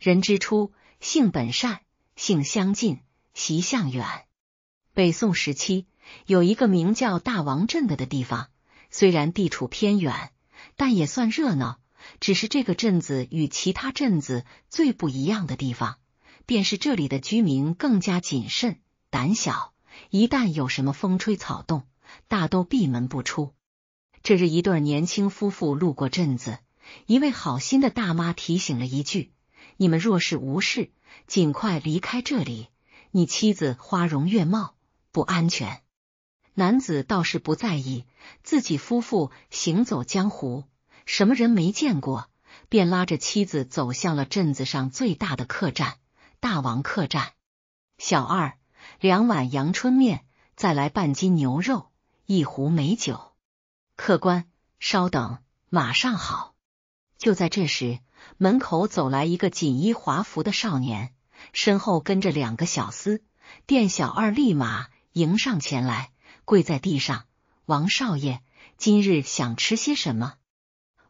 人之初，性本善，性相近，习相远。北宋时期，有一个名叫大王镇的的地方，虽然地处偏远，但也算热闹。只是这个镇子与其他镇子最不一样的地方，便是这里的居民更加谨慎、胆小。一旦有什么风吹草动，大都闭门不出。这日，一对年轻夫妇路过镇子，一位好心的大妈提醒了一句。你们若是无事，尽快离开这里。你妻子花容月貌，不安全。男子倒是不在意，自己夫妇行走江湖，什么人没见过？便拉着妻子走向了镇子上最大的客栈——大王客栈。小二，两碗阳春面，再来半斤牛肉，一壶美酒。客官，稍等，马上好。就在这时。门口走来一个锦衣华服的少年，身后跟着两个小厮。店小二立马迎上前来，跪在地上：“王少爷，今日想吃些什么？”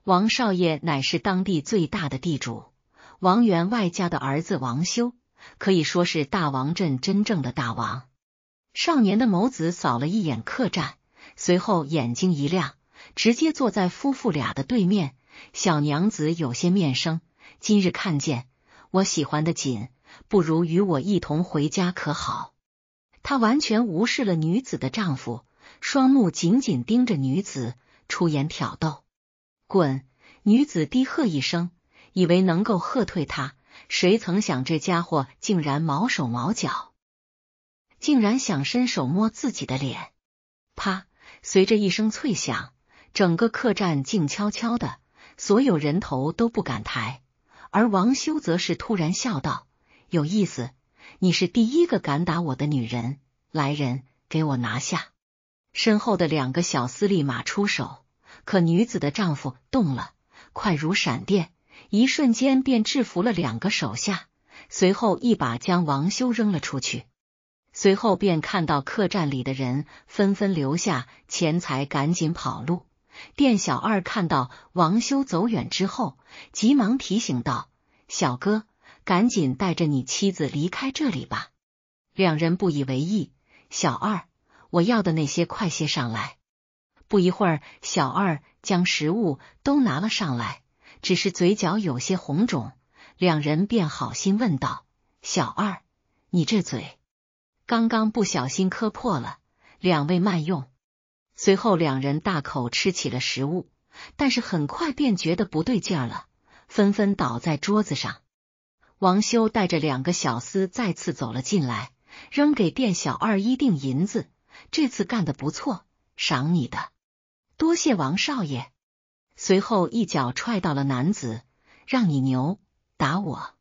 王少爷乃是当地最大的地主，王员外家的儿子王修，可以说是大王镇真正的大王。少年的眸子扫了一眼客栈，随后眼睛一亮，直接坐在夫妇俩的对面。小娘子有些面生，今日看见我喜欢的紧，不如与我一同回家可好？他完全无视了女子的丈夫，双目紧紧盯着女子，出言挑逗。滚！女子低喝一声，以为能够喝退他，谁曾想这家伙竟然毛手毛脚，竟然想伸手摸自己的脸。啪！随着一声脆响，整个客栈静悄悄的。所有人头都不敢抬，而王修则是突然笑道：“有意思，你是第一个敢打我的女人。”来人，给我拿下！身后的两个小厮立马出手，可女子的丈夫动了，快如闪电，一瞬间便制服了两个手下，随后一把将王修扔了出去。随后便看到客栈里的人纷纷留下钱财，赶紧跑路。店小二看到王修走远之后，急忙提醒道：“小哥，赶紧带着你妻子离开这里吧。”两人不以为意。小二，我要的那些，快些上来。不一会儿，小二将食物都拿了上来，只是嘴角有些红肿。两人便好心问道：“小二，你这嘴刚刚不小心磕破了，两位慢用。”随后，两人大口吃起了食物，但是很快便觉得不对劲儿了，纷纷倒在桌子上。王修带着两个小厮再次走了进来，扔给店小二一锭银子：“这次干的不错，赏你的。”多谢王少爷。随后一脚踹到了男子：“让你牛打我！”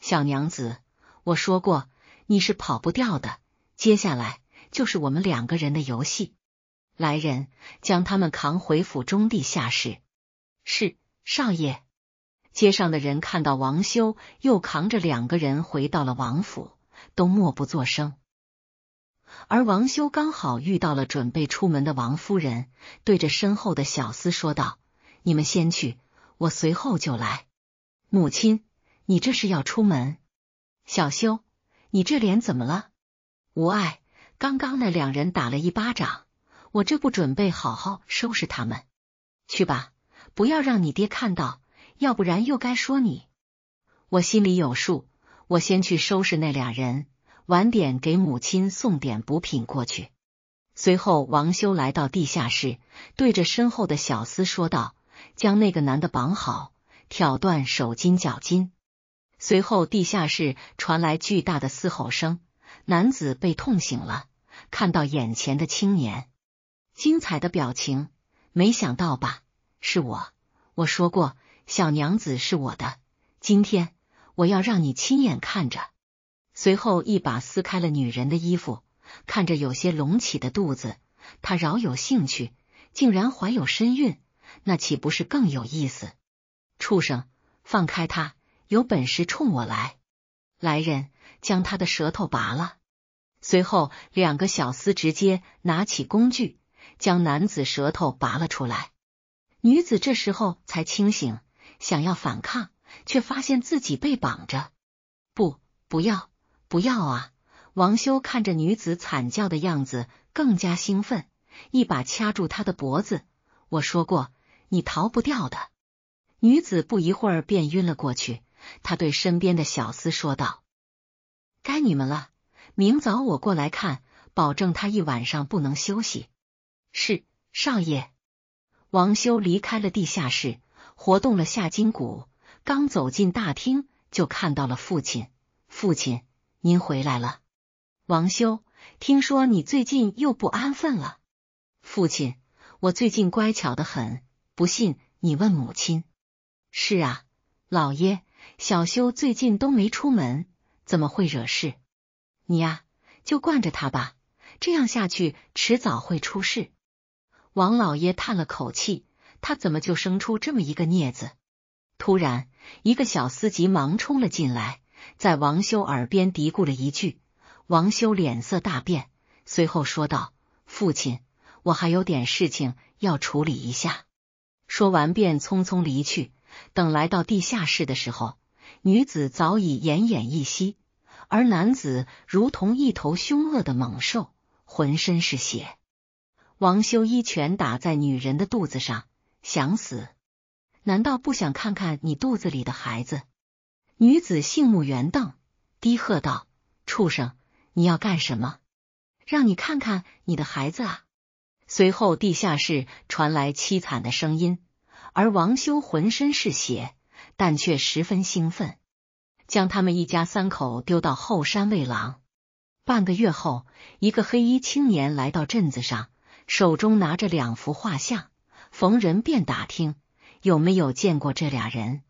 小娘子，我说过你是跑不掉的，接下来就是我们两个人的游戏。来人，将他们扛回府中地下室。是少爷。街上的人看到王修又扛着两个人回到了王府，都默不作声。而王修刚好遇到了准备出门的王夫人，对着身后的小厮说道：“你们先去，我随后就来。”母亲，你这是要出门？小修，你这脸怎么了？无碍，刚刚那两人打了一巴掌。我这不准备好好收拾他们，去吧！不要让你爹看到，要不然又该说你。我心里有数，我先去收拾那俩人，晚点给母亲送点补品过去。随后，王修来到地下室，对着身后的小厮说道：“将那个男的绑好，挑断手筋脚筋。”随后，地下室传来巨大的嘶吼声，男子被痛醒了，看到眼前的青年。精彩的表情，没想到吧？是我，我说过，小娘子是我的。今天我要让你亲眼看着。随后一把撕开了女人的衣服，看着有些隆起的肚子，他饶有兴趣，竟然怀有身孕，那岂不是更有意思？畜生，放开他！有本事冲我来！来人，将他的舌头拔了。随后两个小厮直接拿起工具。将男子舌头拔了出来，女子这时候才清醒，想要反抗，却发现自己被绑着。不，不要，不要啊！王修看着女子惨叫的样子，更加兴奋，一把掐住她的脖子。我说过，你逃不掉的。女子不一会儿便晕了过去。她对身边的小厮说道：“该你们了，明早我过来看，保证他一晚上不能休息。”是少爷，王修离开了地下室，活动了下筋骨。刚走进大厅，就看到了父亲。父亲，您回来了。王修，听说你最近又不安分了。父亲，我最近乖巧的很，不信你问母亲。是啊，老爷，小修最近都没出门，怎么会惹事？你呀，就惯着他吧，这样下去迟早会出事。王老爷叹了口气，他怎么就生出这么一个孽子？突然，一个小司机忙冲了进来，在王修耳边嘀咕了一句。王修脸色大变，随后说道：“父亲，我还有点事情要处理一下。”说完便匆匆离去。等来到地下室的时候，女子早已奄奄一息，而男子如同一头凶恶的猛兽，浑身是血。王修一拳打在女人的肚子上，想死？难道不想看看你肚子里的孩子？女子性目圆瞪，低喝道：“畜生，你要干什么？让你看看你的孩子啊！”随后，地下室传来凄惨的声音，而王修浑身是血，但却十分兴奋，将他们一家三口丢到后山喂狼。半个月后，一个黑衣青年来到镇子上。手中拿着两幅画像，逢人便打听有没有见过这俩人。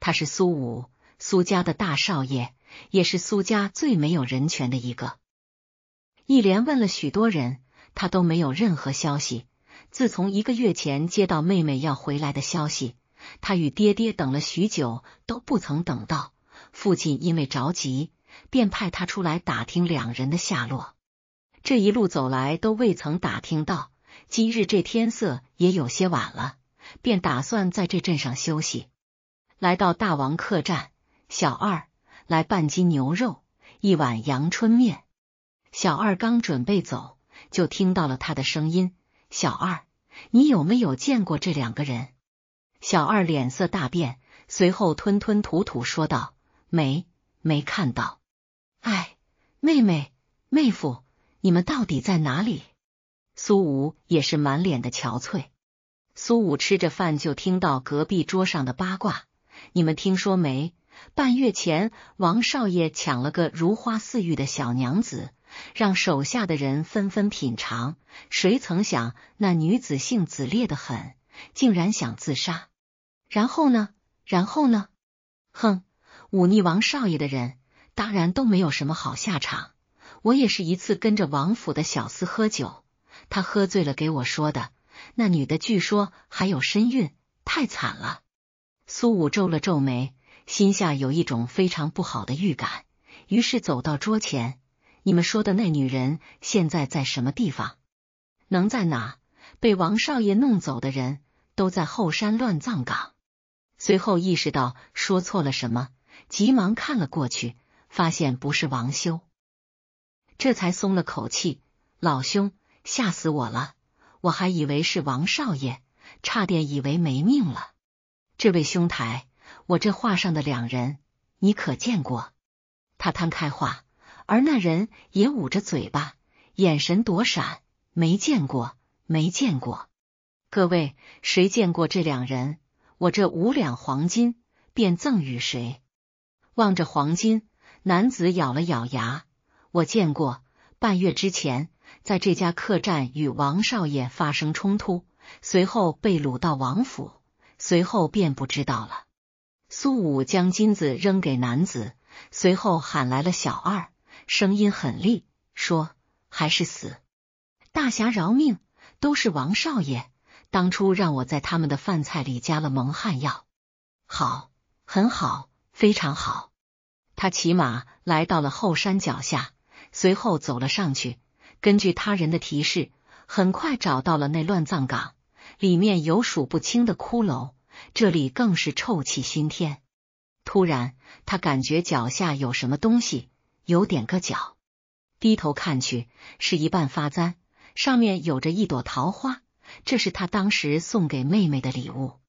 他是苏武，苏家的大少爷，也是苏家最没有人权的一个。一连问了许多人，他都没有任何消息。自从一个月前接到妹妹要回来的消息，他与爹爹等了许久，都不曾等到。父亲因为着急，便派他出来打听两人的下落。这一路走来都未曾打听到，今日这天色也有些晚了，便打算在这镇上休息。来到大王客栈，小二来半斤牛肉，一碗阳春面。小二刚准备走，就听到了他的声音：“小二，你有没有见过这两个人？”小二脸色大变，随后吞吞吐吐说道：“没，没看到。”哎，妹妹，妹夫。你们到底在哪里？苏武也是满脸的憔悴。苏武吃着饭，就听到隔壁桌上的八卦。你们听说没？半月前，王少爷抢了个如花似玉的小娘子，让手下的人纷纷品尝。谁曾想，那女子性子烈的很，竟然想自杀。然后呢？然后呢？哼，忤逆王少爷的人，当然都没有什么好下场。我也是一次跟着王府的小厮喝酒，他喝醉了给我说的。那女的据说还有身孕，太惨了。苏武皱了皱眉，心下有一种非常不好的预感，于是走到桌前：“你们说的那女人现在在什么地方？能在哪？被王少爷弄走的人都在后山乱葬岗。”随后意识到说错了什么，急忙看了过去，发现不是王修。这才松了口气，老兄，吓死我了！我还以为是王少爷，差点以为没命了。这位兄台，我这画上的两人，你可见过？他摊开画，而那人也捂着嘴巴，眼神躲闪，没见过，没见过。各位，谁见过这两人？我这五两黄金便赠与谁。望着黄金，男子咬了咬牙。我见过，半月之前在这家客栈与王少爷发生冲突，随后被掳到王府，随后便不知道了。苏武将金子扔给男子，随后喊来了小二，声音很厉，说：“还是死，大侠饶命！都是王少爷当初让我在他们的饭菜里加了蒙汗药。”好，很好，非常好。他骑马来到了后山脚下。随后走了上去，根据他人的提示，很快找到了那乱葬岗。里面有数不清的骷髅，这里更是臭气熏天。突然，他感觉脚下有什么东西，有点硌脚。低头看去，是一半发簪，上面有着一朵桃花。这是他当时送给妹妹的礼物。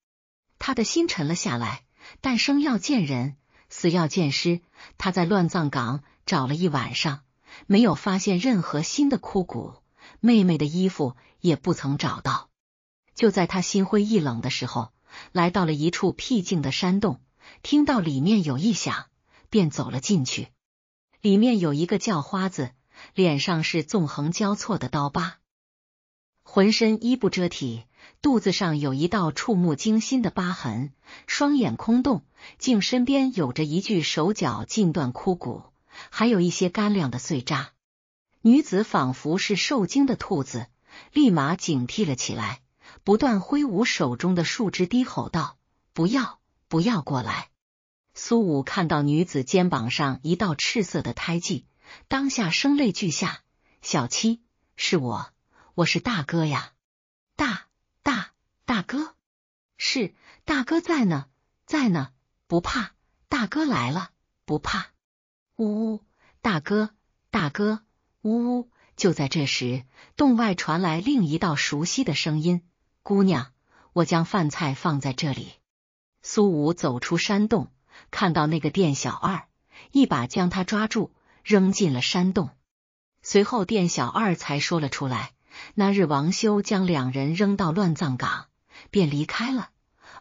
他的心沉了下来，但生要见人，死要见尸。他在乱葬岗找了一晚上。没有发现任何新的枯骨，妹妹的衣服也不曾找到。就在他心灰意冷的时候，来到了一处僻静的山洞，听到里面有异响，便走了进去。里面有一个叫花子，脸上是纵横交错的刀疤，浑身衣不遮体，肚子上有一道触目惊心的疤痕，双眼空洞，竟身边有着一具手脚尽断枯骨。还有一些干粮的碎渣，女子仿佛是受惊的兔子，立马警惕了起来，不断挥舞手中的树枝，低吼道：“不要，不要过来！”苏武看到女子肩膀上一道赤色的胎记，当下声泪俱下：“小七，是我，我是大哥呀，大大大哥，是大哥在呢，在呢，不怕，大哥来了，不怕。”呜呜，大哥，大哥，呜呜！就在这时，洞外传来另一道熟悉的声音：“姑娘，我将饭菜放在这里。”苏武走出山洞，看到那个店小二，一把将他抓住，扔进了山洞。随后，店小二才说了出来：“那日王修将两人扔到乱葬岗，便离开了。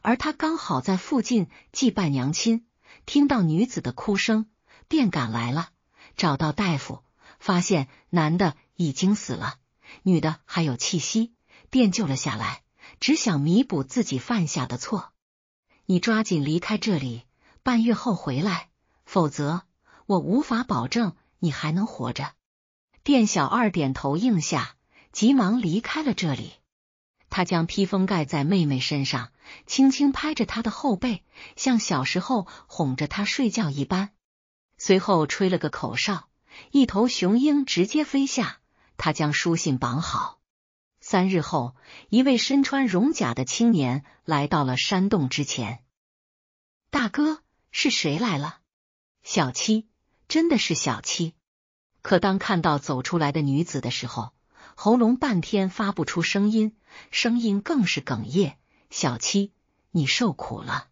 而他刚好在附近祭拜娘亲，听到女子的哭声。”便赶来了，找到大夫，发现男的已经死了，女的还有气息，便救了下来，只想弥补自己犯下的错。你抓紧离开这里，半月后回来，否则我无法保证你还能活着。店小二点头应下，急忙离开了这里。他将披风盖在妹妹身上，轻轻拍着她的后背，像小时候哄着她睡觉一般。随后吹了个口哨，一头雄鹰直接飞下。他将书信绑好。三日后，一位身穿戎甲的青年来到了山洞之前。大哥，是谁来了？小七，真的是小七。可当看到走出来的女子的时候，喉咙半天发不出声音，声音更是哽咽。小七，你受苦了。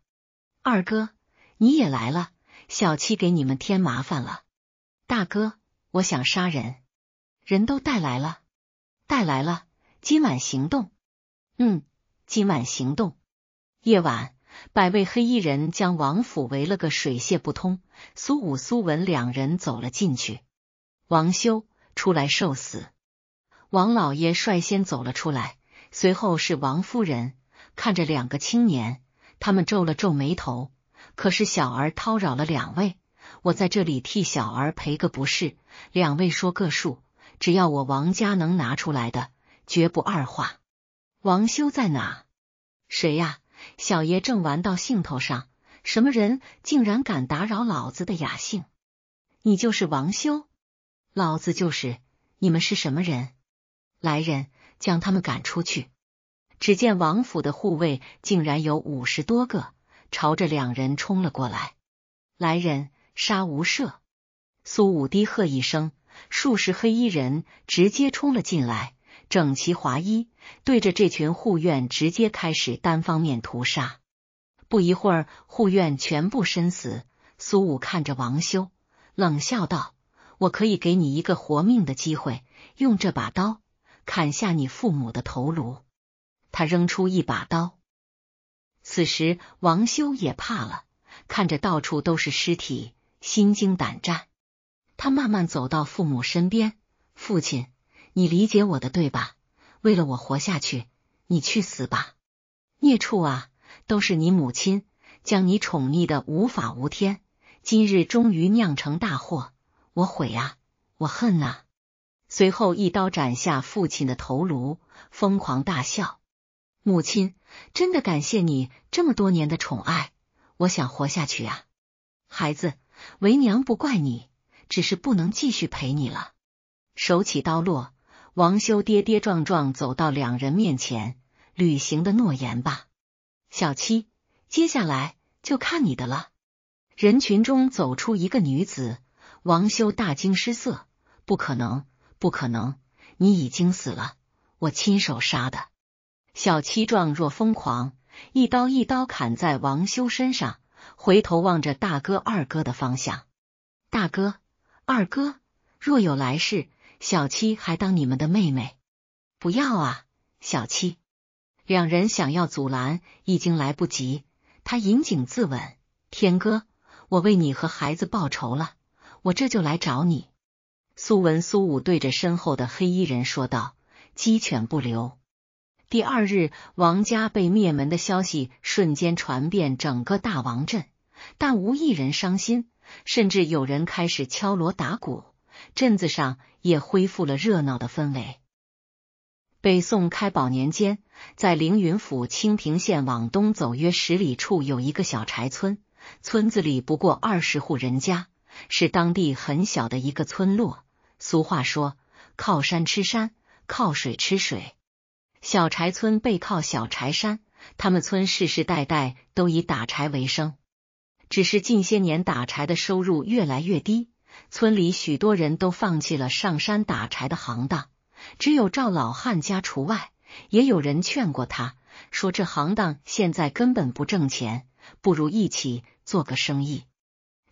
二哥，你也来了。小七给你们添麻烦了，大哥，我想杀人，人都带来了，带来了，今晚行动，嗯，今晚行动。夜晚，百位黑衣人将王府围了个水泄不通，苏武、苏文两人走了进去。王修，出来受死！王老爷率先走了出来，随后是王夫人，看着两个青年，他们皱了皱眉头。可是小儿叨扰了两位，我在这里替小儿赔个不是。两位说个数，只要我王家能拿出来的，绝不二话。王修在哪？谁呀？小爷正玩到兴头上，什么人竟然敢打扰老子的雅兴？你就是王修？老子就是。你们是什么人？来人，将他们赶出去！只见王府的护卫竟然有五十多个。朝着两人冲了过来，来人杀无赦！苏武低喝一声，数十黑衣人直接冲了进来，整齐划一，对着这群护院直接开始单方面屠杀。不一会儿，护院全部身死。苏武看着王修，冷笑道：“我可以给你一个活命的机会，用这把刀砍下你父母的头颅。”他扔出一把刀。此时，王修也怕了，看着到处都是尸体，心惊胆战。他慢慢走到父母身边，父亲，你理解我的对吧？为了我活下去，你去死吧！孽畜啊，都是你母亲将你宠溺的无法无天，今日终于酿成大祸，我悔啊，我恨呐！随后一刀斩下父亲的头颅，疯狂大笑。母亲真的感谢你这么多年的宠爱，我想活下去呀。孩子，为娘不怪你，只是不能继续陪你了。手起刀落，王修跌跌撞撞走到两人面前，履行的诺言吧。小七，接下来就看你的了。人群中走出一个女子，王修大惊失色，不可能，不可能，你已经死了，我亲手杀的。小七状若疯狂，一刀一刀砍在王修身上，回头望着大哥、二哥的方向。大哥、二哥，若有来世，小七还当你们的妹妹。不要啊，小七！两人想要阻拦，已经来不及。他引颈自刎。天哥，我为你和孩子报仇了，我这就来找你。苏文、苏武对着身后的黑衣人说道：“鸡犬不留。”第二日，王家被灭门的消息瞬间传遍整个大王镇，但无一人伤心，甚至有人开始敲锣打鼓，镇子上也恢复了热闹的氛围。北宋开宝年间，在凌云府清平县往东走约十里处，有一个小柴村，村子里不过二十户人家，是当地很小的一个村落。俗话说：“靠山吃山，靠水吃水。”小柴村背靠小柴山，他们村世世代代都以打柴为生。只是近些年打柴的收入越来越低，村里许多人都放弃了上山打柴的行当，只有赵老汉家除外。也有人劝过他，说这行当现在根本不挣钱，不如一起做个生意。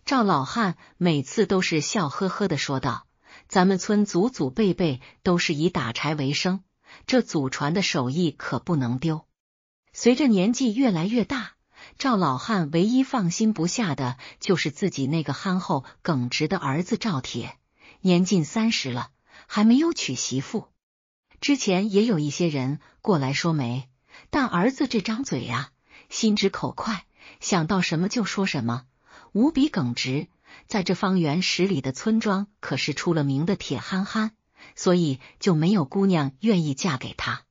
赵老汉每次都是笑呵呵的说道：“咱们村祖祖辈辈都是以打柴为生。”这祖传的手艺可不能丢。随着年纪越来越大，赵老汉唯一放心不下的就是自己那个憨厚耿直的儿子赵铁，年近三十了还没有娶媳妇。之前也有一些人过来说媒，但儿子这张嘴呀，心直口快，想到什么就说什么，无比耿直，在这方圆十里的村庄可是出了名的铁憨憨。所以就没有姑娘愿意嫁给他。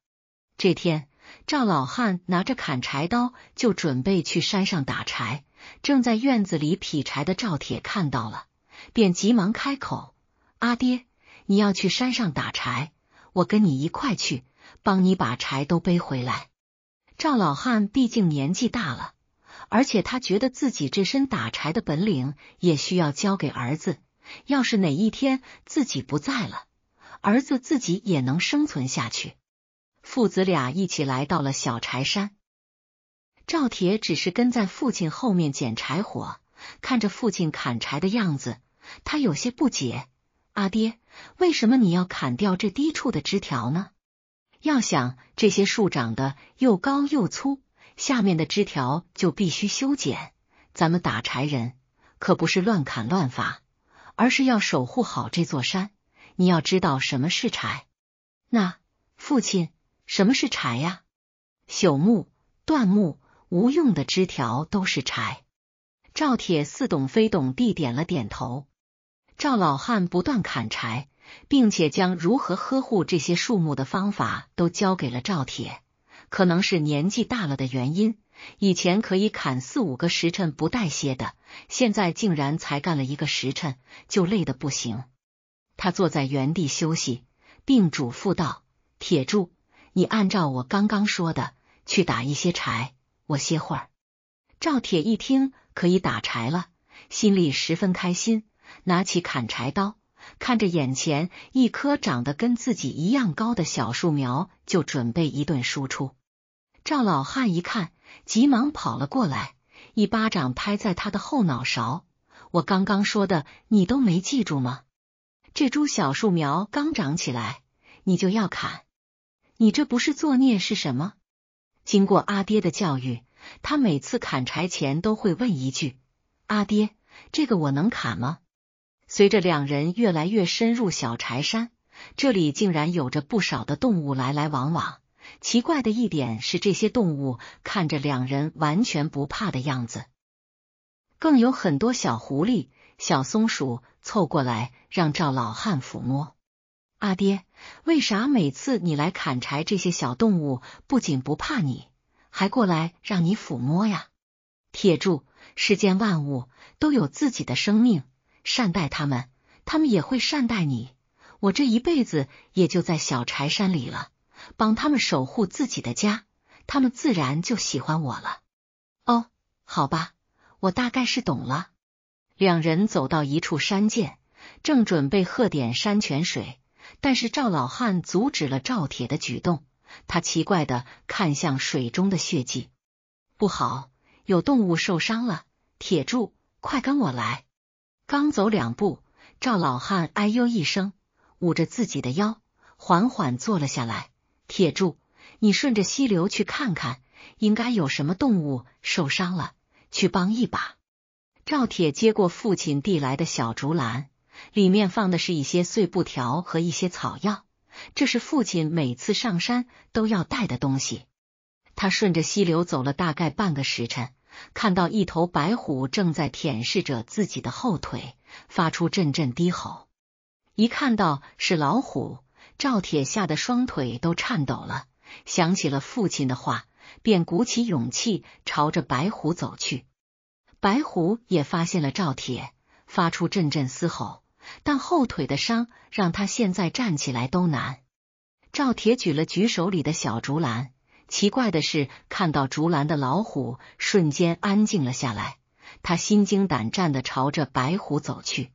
这天，赵老汉拿着砍柴刀就准备去山上打柴，正在院子里劈柴的赵铁看到了，便急忙开口：“阿爹，你要去山上打柴，我跟你一块去，帮你把柴都背回来。”赵老汉毕竟年纪大了，而且他觉得自己这身打柴的本领也需要交给儿子，要是哪一天自己不在了。儿子自己也能生存下去，父子俩一起来到了小柴山。赵铁只是跟在父亲后面捡柴火，看着父亲砍柴的样子，他有些不解：“阿爹，为什么你要砍掉这低处的枝条呢？”要想这些树长得又高又粗，下面的枝条就必须修剪。咱们打柴人可不是乱砍乱伐，而是要守护好这座山。你要知道什么是柴，那父亲，什么是柴呀？朽木、断木、无用的枝条都是柴。赵铁似懂非懂地点了点头。赵老汉不断砍柴，并且将如何呵护这些树木的方法都交给了赵铁。可能是年纪大了的原因，以前可以砍四五个时辰不带歇的，现在竟然才干了一个时辰就累得不行。他坐在原地休息，并嘱咐道：“铁柱，你按照我刚刚说的去打一些柴，我歇会儿。”赵铁一听可以打柴了，心里十分开心，拿起砍柴刀，看着眼前一棵长得跟自己一样高的小树苗，就准备一顿输出。赵老汉一看，急忙跑了过来，一巴掌拍在他的后脑勺：“我刚刚说的你都没记住吗？”这株小树苗刚长起来，你就要砍，你这不是作孽是什么？经过阿爹的教育，他每次砍柴前都会问一句：“阿爹，这个我能砍吗？”随着两人越来越深入小柴山，这里竟然有着不少的动物来来往往。奇怪的一点是，这些动物看着两人完全不怕的样子，更有很多小狐狸。小松鼠凑过来，让赵老汉抚摸。阿爹，为啥每次你来砍柴，这些小动物不仅不怕你，还过来让你抚摸呀？铁柱，世间万物都有自己的生命，善待他们，他们也会善待你。我这一辈子也就在小柴山里了，帮他们守护自己的家，他们自然就喜欢我了。哦，好吧，我大概是懂了。两人走到一处山涧，正准备喝点山泉水，但是赵老汉阻止了赵铁的举动。他奇怪的看向水中的血迹，不好，有动物受伤了。铁柱，快跟我来！刚走两步，赵老汉哎呦一声，捂着自己的腰，缓缓坐了下来。铁柱，你顺着溪流去看看，应该有什么动物受伤了，去帮一把。赵铁接过父亲递来的小竹篮，里面放的是一些碎布条和一些草药，这是父亲每次上山都要带的东西。他顺着溪流走了大概半个时辰，看到一头白虎正在舔舐着自己的后腿，发出阵阵低吼。一看到是老虎，赵铁吓得双腿都颤抖了，想起了父亲的话，便鼓起勇气朝着白虎走去。白虎也发现了赵铁，发出阵阵嘶吼，但后腿的伤让他现在站起来都难。赵铁举了举手里的小竹篮，奇怪的是，看到竹篮的老虎瞬间安静了下来。他心惊胆战的朝着白虎走去，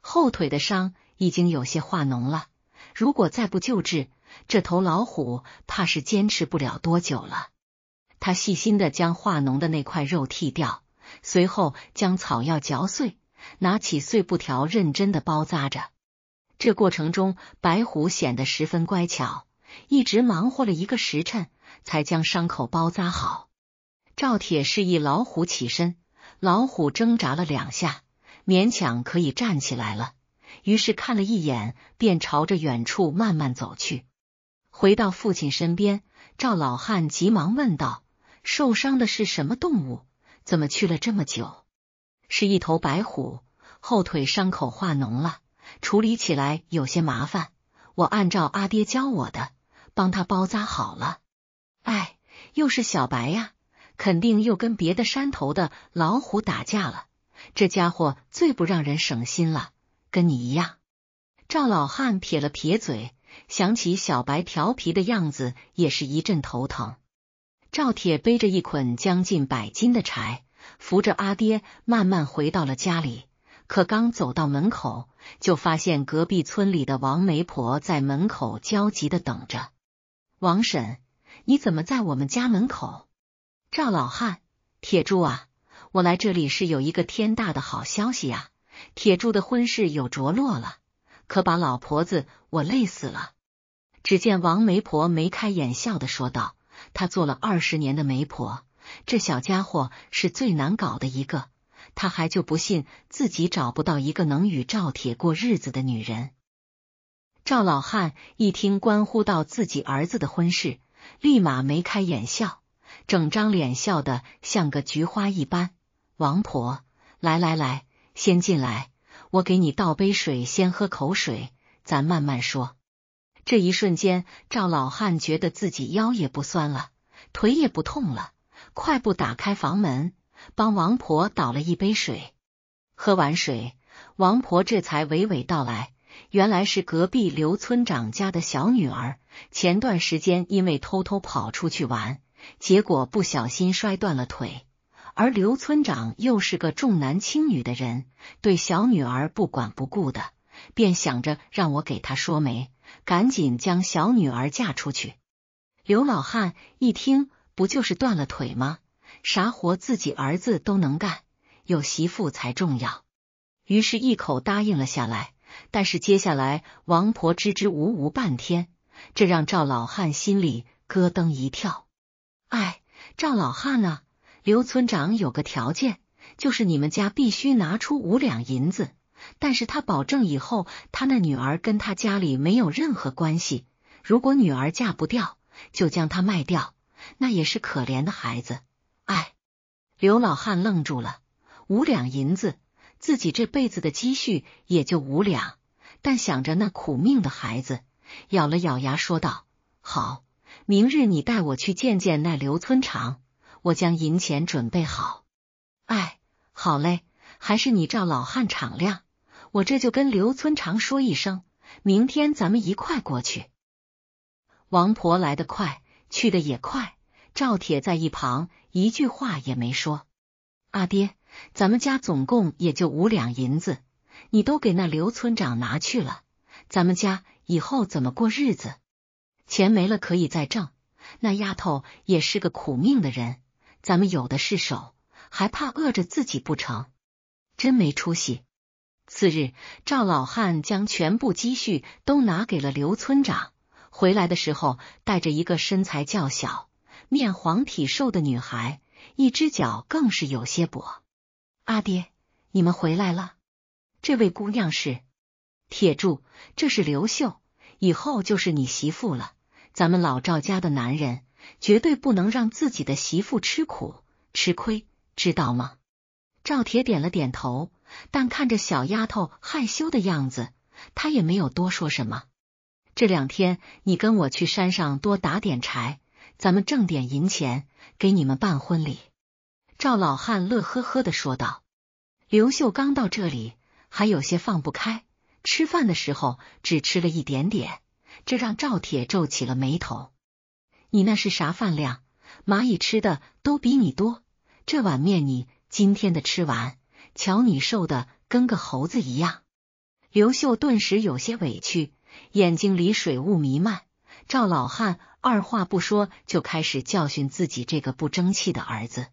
后腿的伤已经有些化脓了，如果再不救治，这头老虎怕是坚持不了多久了。他细心的将化脓的那块肉剃掉。随后将草药嚼碎，拿起碎布条认真的包扎着。这过程中，白虎显得十分乖巧，一直忙活了一个时辰，才将伤口包扎好。赵铁示意老虎起身，老虎挣扎了两下，勉强可以站起来了，于是看了一眼，便朝着远处慢慢走去。回到父亲身边，赵老汉急忙问道：“受伤的是什么动物？”怎么去了这么久？是一头白虎，后腿伤口化脓了，处理起来有些麻烦。我按照阿爹教我的，帮他包扎好了。哎，又是小白呀，肯定又跟别的山头的老虎打架了。这家伙最不让人省心了，跟你一样。赵老汉撇了撇嘴，想起小白调皮的样子，也是一阵头疼。赵铁背着一捆将近百斤的柴，扶着阿爹慢慢回到了家里。可刚走到门口，就发现隔壁村里的王媒婆在门口焦急的等着。王婶，你怎么在我们家门口？赵老汉，铁柱啊，我来这里是有一个天大的好消息啊！铁柱的婚事有着落了，可把老婆子我累死了。只见王媒婆眉开眼笑的说道。他做了二十年的媒婆，这小家伙是最难搞的一个，他还就不信自己找不到一个能与赵铁过日子的女人。赵老汉一听关乎到自己儿子的婚事，立马眉开眼笑，整张脸笑得像个菊花一般。王婆，来来来，先进来，我给你倒杯水，先喝口水，咱慢慢说。这一瞬间，赵老汉觉得自己腰也不酸了，腿也不痛了，快步打开房门，帮王婆倒了一杯水。喝完水，王婆这才娓娓道来：原来是隔壁刘村长家的小女儿，前段时间因为偷偷跑出去玩，结果不小心摔断了腿。而刘村长又是个重男轻女的人，对小女儿不管不顾的，便想着让我给他说媒。赶紧将小女儿嫁出去。刘老汉一听，不就是断了腿吗？啥活自己儿子都能干，有媳妇才重要。于是，一口答应了下来。但是，接下来王婆支支吾吾半天，这让赵老汉心里咯噔一跳。哎，赵老汉啊，刘村长有个条件，就是你们家必须拿出五两银子。但是他保证以后他那女儿跟他家里没有任何关系。如果女儿嫁不掉，就将她卖掉，那也是可怜的孩子。哎，刘老汉愣住了，五两银子，自己这辈子的积蓄也就五两。但想着那苦命的孩子，咬了咬牙，说道：“好，明日你带我去见见那刘村长，我将银钱准备好。”哎，好嘞，还是你照老汉敞亮。我这就跟刘村长说一声，明天咱们一块过去。王婆来得快，去得也快。赵铁在一旁一句话也没说。阿爹，咱们家总共也就五两银子，你都给那刘村长拿去了，咱们家以后怎么过日子？钱没了可以再挣，那丫头也是个苦命的人，咱们有的是手，还怕饿着自己不成？真没出息！次日，赵老汉将全部积蓄都拿给了刘村长。回来的时候，带着一个身材较小、面黄体瘦的女孩，一只脚更是有些跛。阿爹，你们回来了。这位姑娘是铁柱，这是刘秀，以后就是你媳妇了。咱们老赵家的男人绝对不能让自己的媳妇吃苦吃亏，知道吗？赵铁点了点头。但看着小丫头害羞的样子，他也没有多说什么。这两天你跟我去山上多打点柴，咱们挣点银钱，给你们办婚礼。”赵老汉乐呵呵的说道。刘秀刚到这里还有些放不开，吃饭的时候只吃了一点点，这让赵铁皱起了眉头。“你那是啥饭量？蚂蚁吃的都比你多。这碗面你今天的吃完。”瞧你瘦的跟个猴子一样，刘秀顿时有些委屈，眼睛里水雾弥漫。赵老汉二话不说就开始教训自己这个不争气的儿子，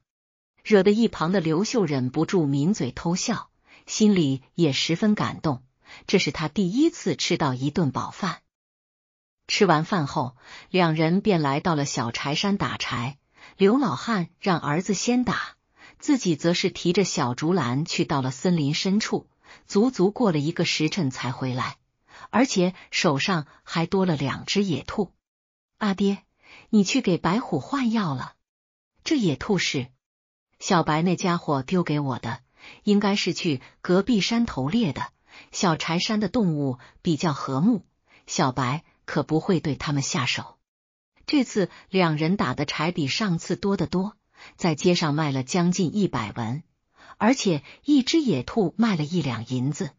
惹得一旁的刘秀忍不住抿嘴偷笑，心里也十分感动。这是他第一次吃到一顿饱饭。吃完饭后，两人便来到了小柴山打柴。刘老汉让儿子先打。自己则是提着小竹篮去到了森林深处，足足过了一个时辰才回来，而且手上还多了两只野兔。阿爹，你去给白虎换药了？这野兔是小白那家伙丢给我的，应该是去隔壁山头猎的。小柴山的动物比较和睦，小白可不会对他们下手。这次两人打的柴比上次多得多。在街上卖了将近一百文，而且一只野兔卖了一两银子，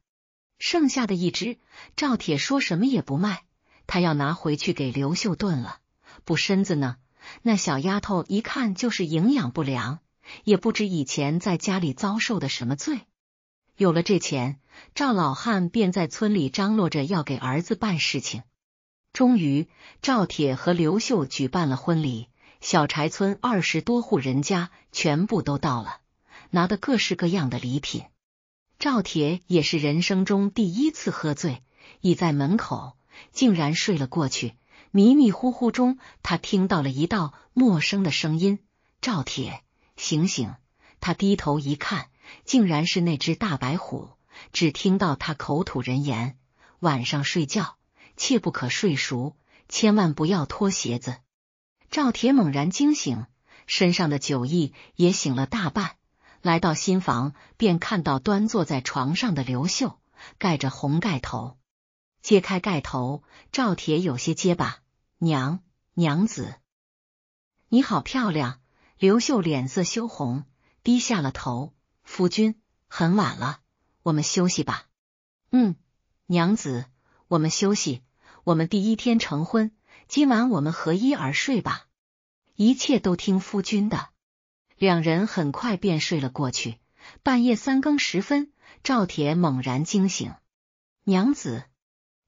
剩下的一只赵铁说什么也不卖，他要拿回去给刘秀炖了补身子呢。那小丫头一看就是营养不良，也不知以前在家里遭受的什么罪。有了这钱，赵老汉便在村里张罗着要给儿子办事情。终于，赵铁和刘秀举办了婚礼。小柴村二十多户人家全部都到了，拿的各式各样的礼品。赵铁也是人生中第一次喝醉，倚在门口，竟然睡了过去。迷迷糊糊中，他听到了一道陌生的声音：“赵铁，醒醒！”他低头一看，竟然是那只大白虎。只听到他口吐人言：“晚上睡觉切不可睡熟，千万不要脱鞋子。”赵铁猛然惊醒，身上的酒意也醒了大半。来到新房，便看到端坐在床上的刘秀，盖着红盖头。揭开盖头，赵铁有些结巴：“娘娘子，你好漂亮。”刘秀脸色羞红，低下了头：“夫君，很晚了，我们休息吧。”“嗯，娘子，我们休息。我们第一天成婚。”今晚我们合衣而睡吧，一切都听夫君的。两人很快便睡了过去。半夜三更时分，赵铁猛然惊醒，娘子，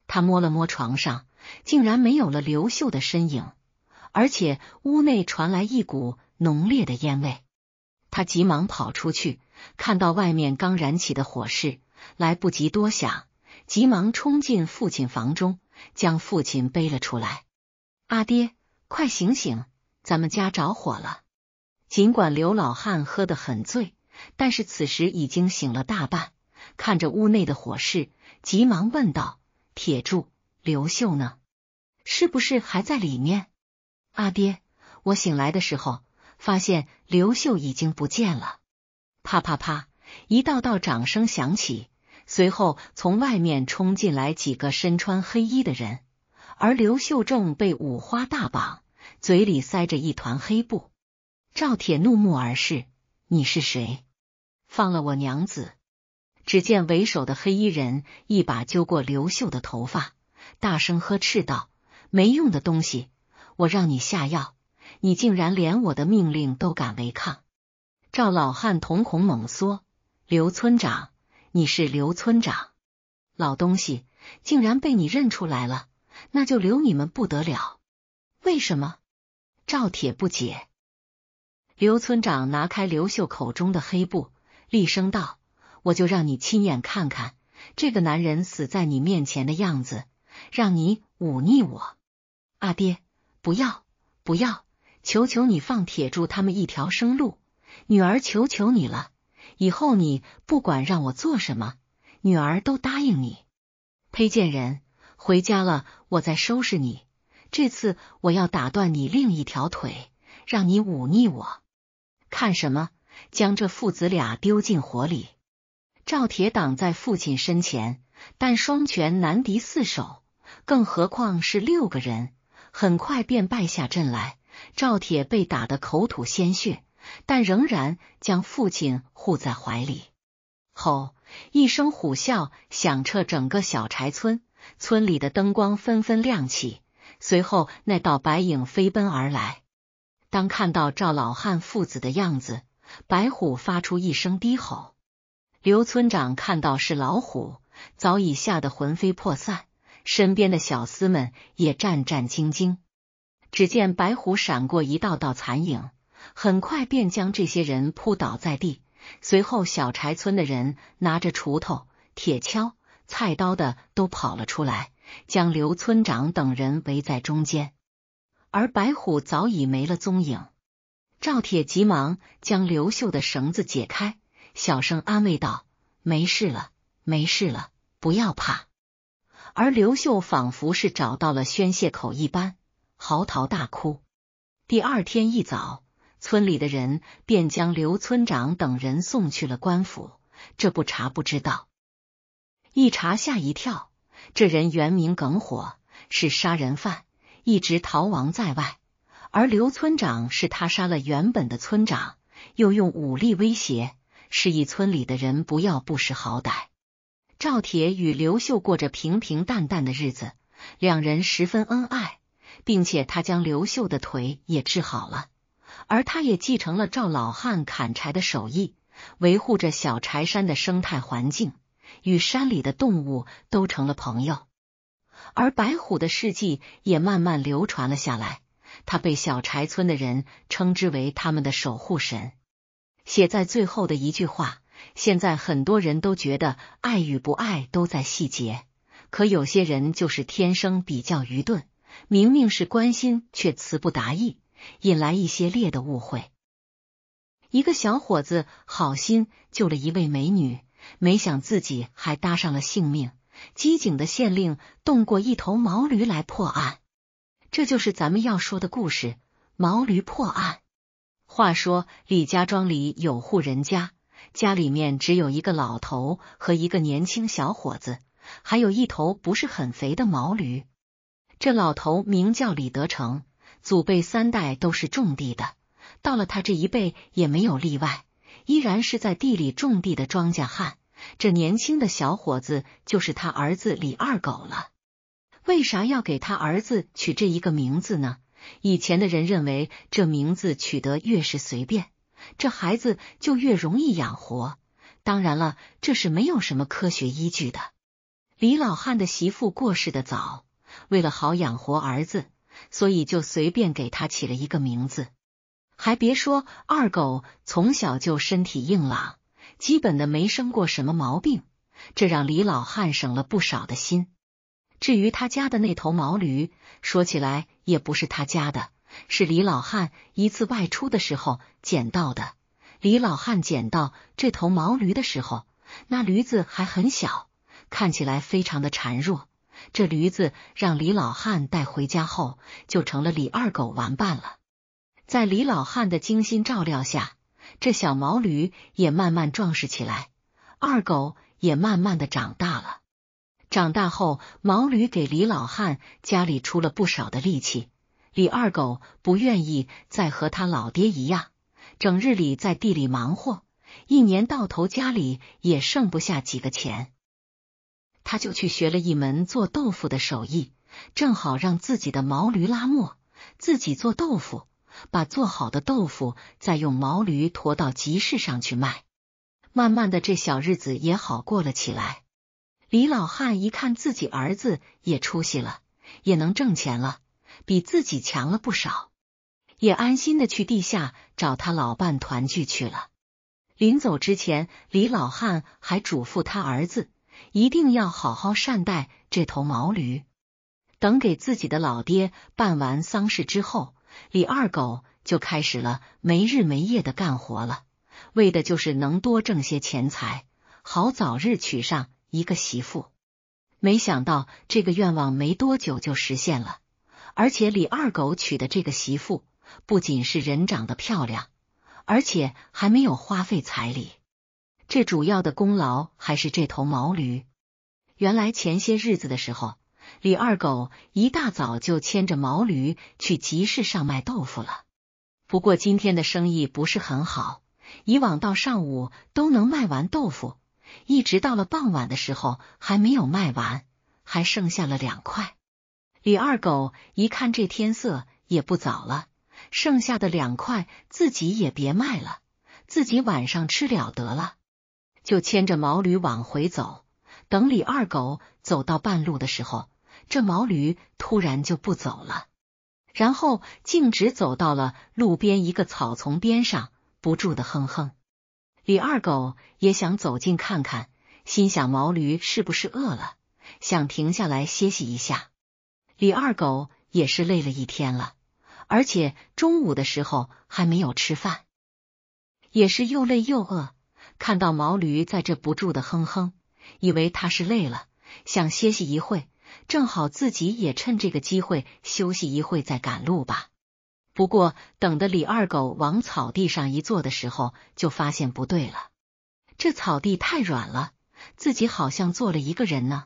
他摸了摸床上，竟然没有了刘秀的身影，而且屋内传来一股浓烈的烟味。他急忙跑出去，看到外面刚燃起的火势，来不及多想，急忙冲进父亲房中，将父亲背了出来。阿爹，快醒醒！咱们家着火了。尽管刘老汉喝得很醉，但是此时已经醒了大半，看着屋内的火势，急忙问道：“铁柱，刘秀呢？是不是还在里面？”阿爹，我醒来的时候，发现刘秀已经不见了。啪啪啪，一道道掌声响起，随后从外面冲进来几个身穿黑衣的人。而刘秀正被五花大绑，嘴里塞着一团黑布。赵铁怒目而视：“你是谁？放了我娘子！”只见为首的黑衣人一把揪过刘秀的头发，大声呵斥道：“没用的东西！我让你下药，你竟然连我的命令都敢违抗！”赵老汉瞳孔猛缩：“刘村长，你是刘村长？老东西竟然被你认出来了！”那就留你们不得了，为什么？赵铁不解。刘村长拿开刘秀口中的黑布，厉声道：“我就让你亲眼看看这个男人死在你面前的样子，让你忤逆我。”阿爹，不要，不要，求求你放铁柱他们一条生路，女儿求求你了。以后你不管让我做什么，女儿都答应你。裴贱人。回家了，我再收拾你。这次我要打断你另一条腿，让你忤逆我。看什么？将这父子俩丢进火里！赵铁挡在父亲身前，但双拳难敌四手，更何况是六个人，很快便败下阵来。赵铁被打得口吐鲜血，但仍然将父亲护在怀里。吼！一声虎啸响彻整个小柴村。村里的灯光纷纷亮起，随后那道白影飞奔而来。当看到赵老汉父子的样子，白虎发出一声低吼。刘村长看到是老虎，早已吓得魂飞魄散，身边的小厮们也战战兢兢。只见白虎闪过一道道残影，很快便将这些人扑倒在地。随后，小柴村的人拿着锄头、铁锹。菜刀的都跑了出来，将刘村长等人围在中间，而白虎早已没了踪影。赵铁急忙将刘秀的绳子解开，小声安慰道：“没事了，没事了，不要怕。”而刘秀仿佛是找到了宣泄口一般，嚎啕大哭。第二天一早，村里的人便将刘村长等人送去了官府。这不查不知道。一查吓一跳，这人原名耿火，是杀人犯，一直逃亡在外。而刘村长是他杀了原本的村长，又用武力威胁，示意村里的人不要不识好歹。赵铁与刘秀过着平平淡淡的日子，两人十分恩爱，并且他将刘秀的腿也治好了，而他也继承了赵老汉砍柴的手艺，维护着小柴山的生态环境。与山里的动物都成了朋友，而白虎的事迹也慢慢流传了下来。他被小柴村的人称之为他们的守护神。写在最后的一句话，现在很多人都觉得爱与不爱都在细节。可有些人就是天生比较愚钝，明明是关心，却词不达意，引来一些烈的误会。一个小伙子好心救了一位美女。没想自己还搭上了性命，机警的县令动过一头毛驴来破案，这就是咱们要说的故事——毛驴破案。话说李家庄里有户人家，家里面只有一个老头和一个年轻小伙子，还有一头不是很肥的毛驴。这老头名叫李德成，祖辈三代都是种地的，到了他这一辈也没有例外。依然是在地里种地的庄稼汉，这年轻的小伙子就是他儿子李二狗了。为啥要给他儿子取这一个名字呢？以前的人认为，这名字取得越是随便，这孩子就越容易养活。当然了，这是没有什么科学依据的。李老汉的媳妇过世的早，为了好养活儿子，所以就随便给他起了一个名字。还别说，二狗从小就身体硬朗，基本的没生过什么毛病，这让李老汉省了不少的心。至于他家的那头毛驴，说起来也不是他家的，是李老汉一次外出的时候捡到的。李老汉捡到这头毛驴的时候，那驴子还很小，看起来非常的孱弱。这驴子让李老汉带回家后，就成了李二狗玩伴了。在李老汉的精心照料下，这小毛驴也慢慢壮实起来。二狗也慢慢的长大了。长大后，毛驴给李老汉家里出了不少的力气。李二狗不愿意再和他老爹一样，整日里在地里忙活，一年到头家里也剩不下几个钱。他就去学了一门做豆腐的手艺，正好让自己的毛驴拉磨，自己做豆腐。把做好的豆腐再用毛驴驮到集市上去卖，慢慢的这小日子也好过了起来。李老汉一看自己儿子也出息了，也能挣钱了，比自己强了不少，也安心的去地下找他老伴团聚去了。临走之前，李老汉还嘱咐他儿子一定要好好善待这头毛驴。等给自己的老爹办完丧事之后。李二狗就开始了没日没夜的干活了，为的就是能多挣些钱财，好早日娶上一个媳妇。没想到这个愿望没多久就实现了，而且李二狗娶的这个媳妇不仅是人长得漂亮，而且还没有花费彩礼。这主要的功劳还是这头毛驴。原来前些日子的时候。李二狗一大早就牵着毛驴去集市上卖豆腐了。不过今天的生意不是很好，以往到上午都能卖完豆腐，一直到了傍晚的时候还没有卖完，还剩下了两块。李二狗一看这天色也不早了，剩下的两块自己也别卖了，自己晚上吃了得了。就牵着毛驴往回走。等李二狗走到半路的时候，这毛驴突然就不走了，然后径直走到了路边一个草丛边上，不住的哼哼。李二狗也想走近看看，心想毛驴是不是饿了，想停下来歇息一下。李二狗也是累了一天了，而且中午的时候还没有吃饭，也是又累又饿。看到毛驴在这不住的哼哼，以为他是累了，想歇息一会。正好自己也趁这个机会休息一会再赶路吧。不过等的李二狗往草地上一坐的时候，就发现不对了，这草地太软了，自己好像坐了一个人呢。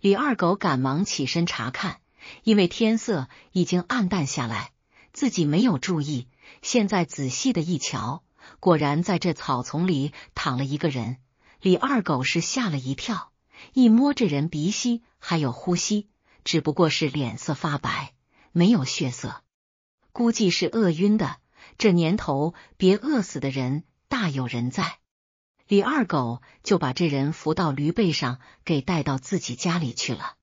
李二狗赶忙起身查看，因为天色已经暗淡下来，自己没有注意。现在仔细的一瞧，果然在这草丛里躺了一个人。李二狗是吓了一跳。一摸这人鼻息还有呼吸，只不过是脸色发白，没有血色，估计是饿晕的。这年头，别饿死的人大有人在。李二狗就把这人扶到驴背上，给带到自己家里去了。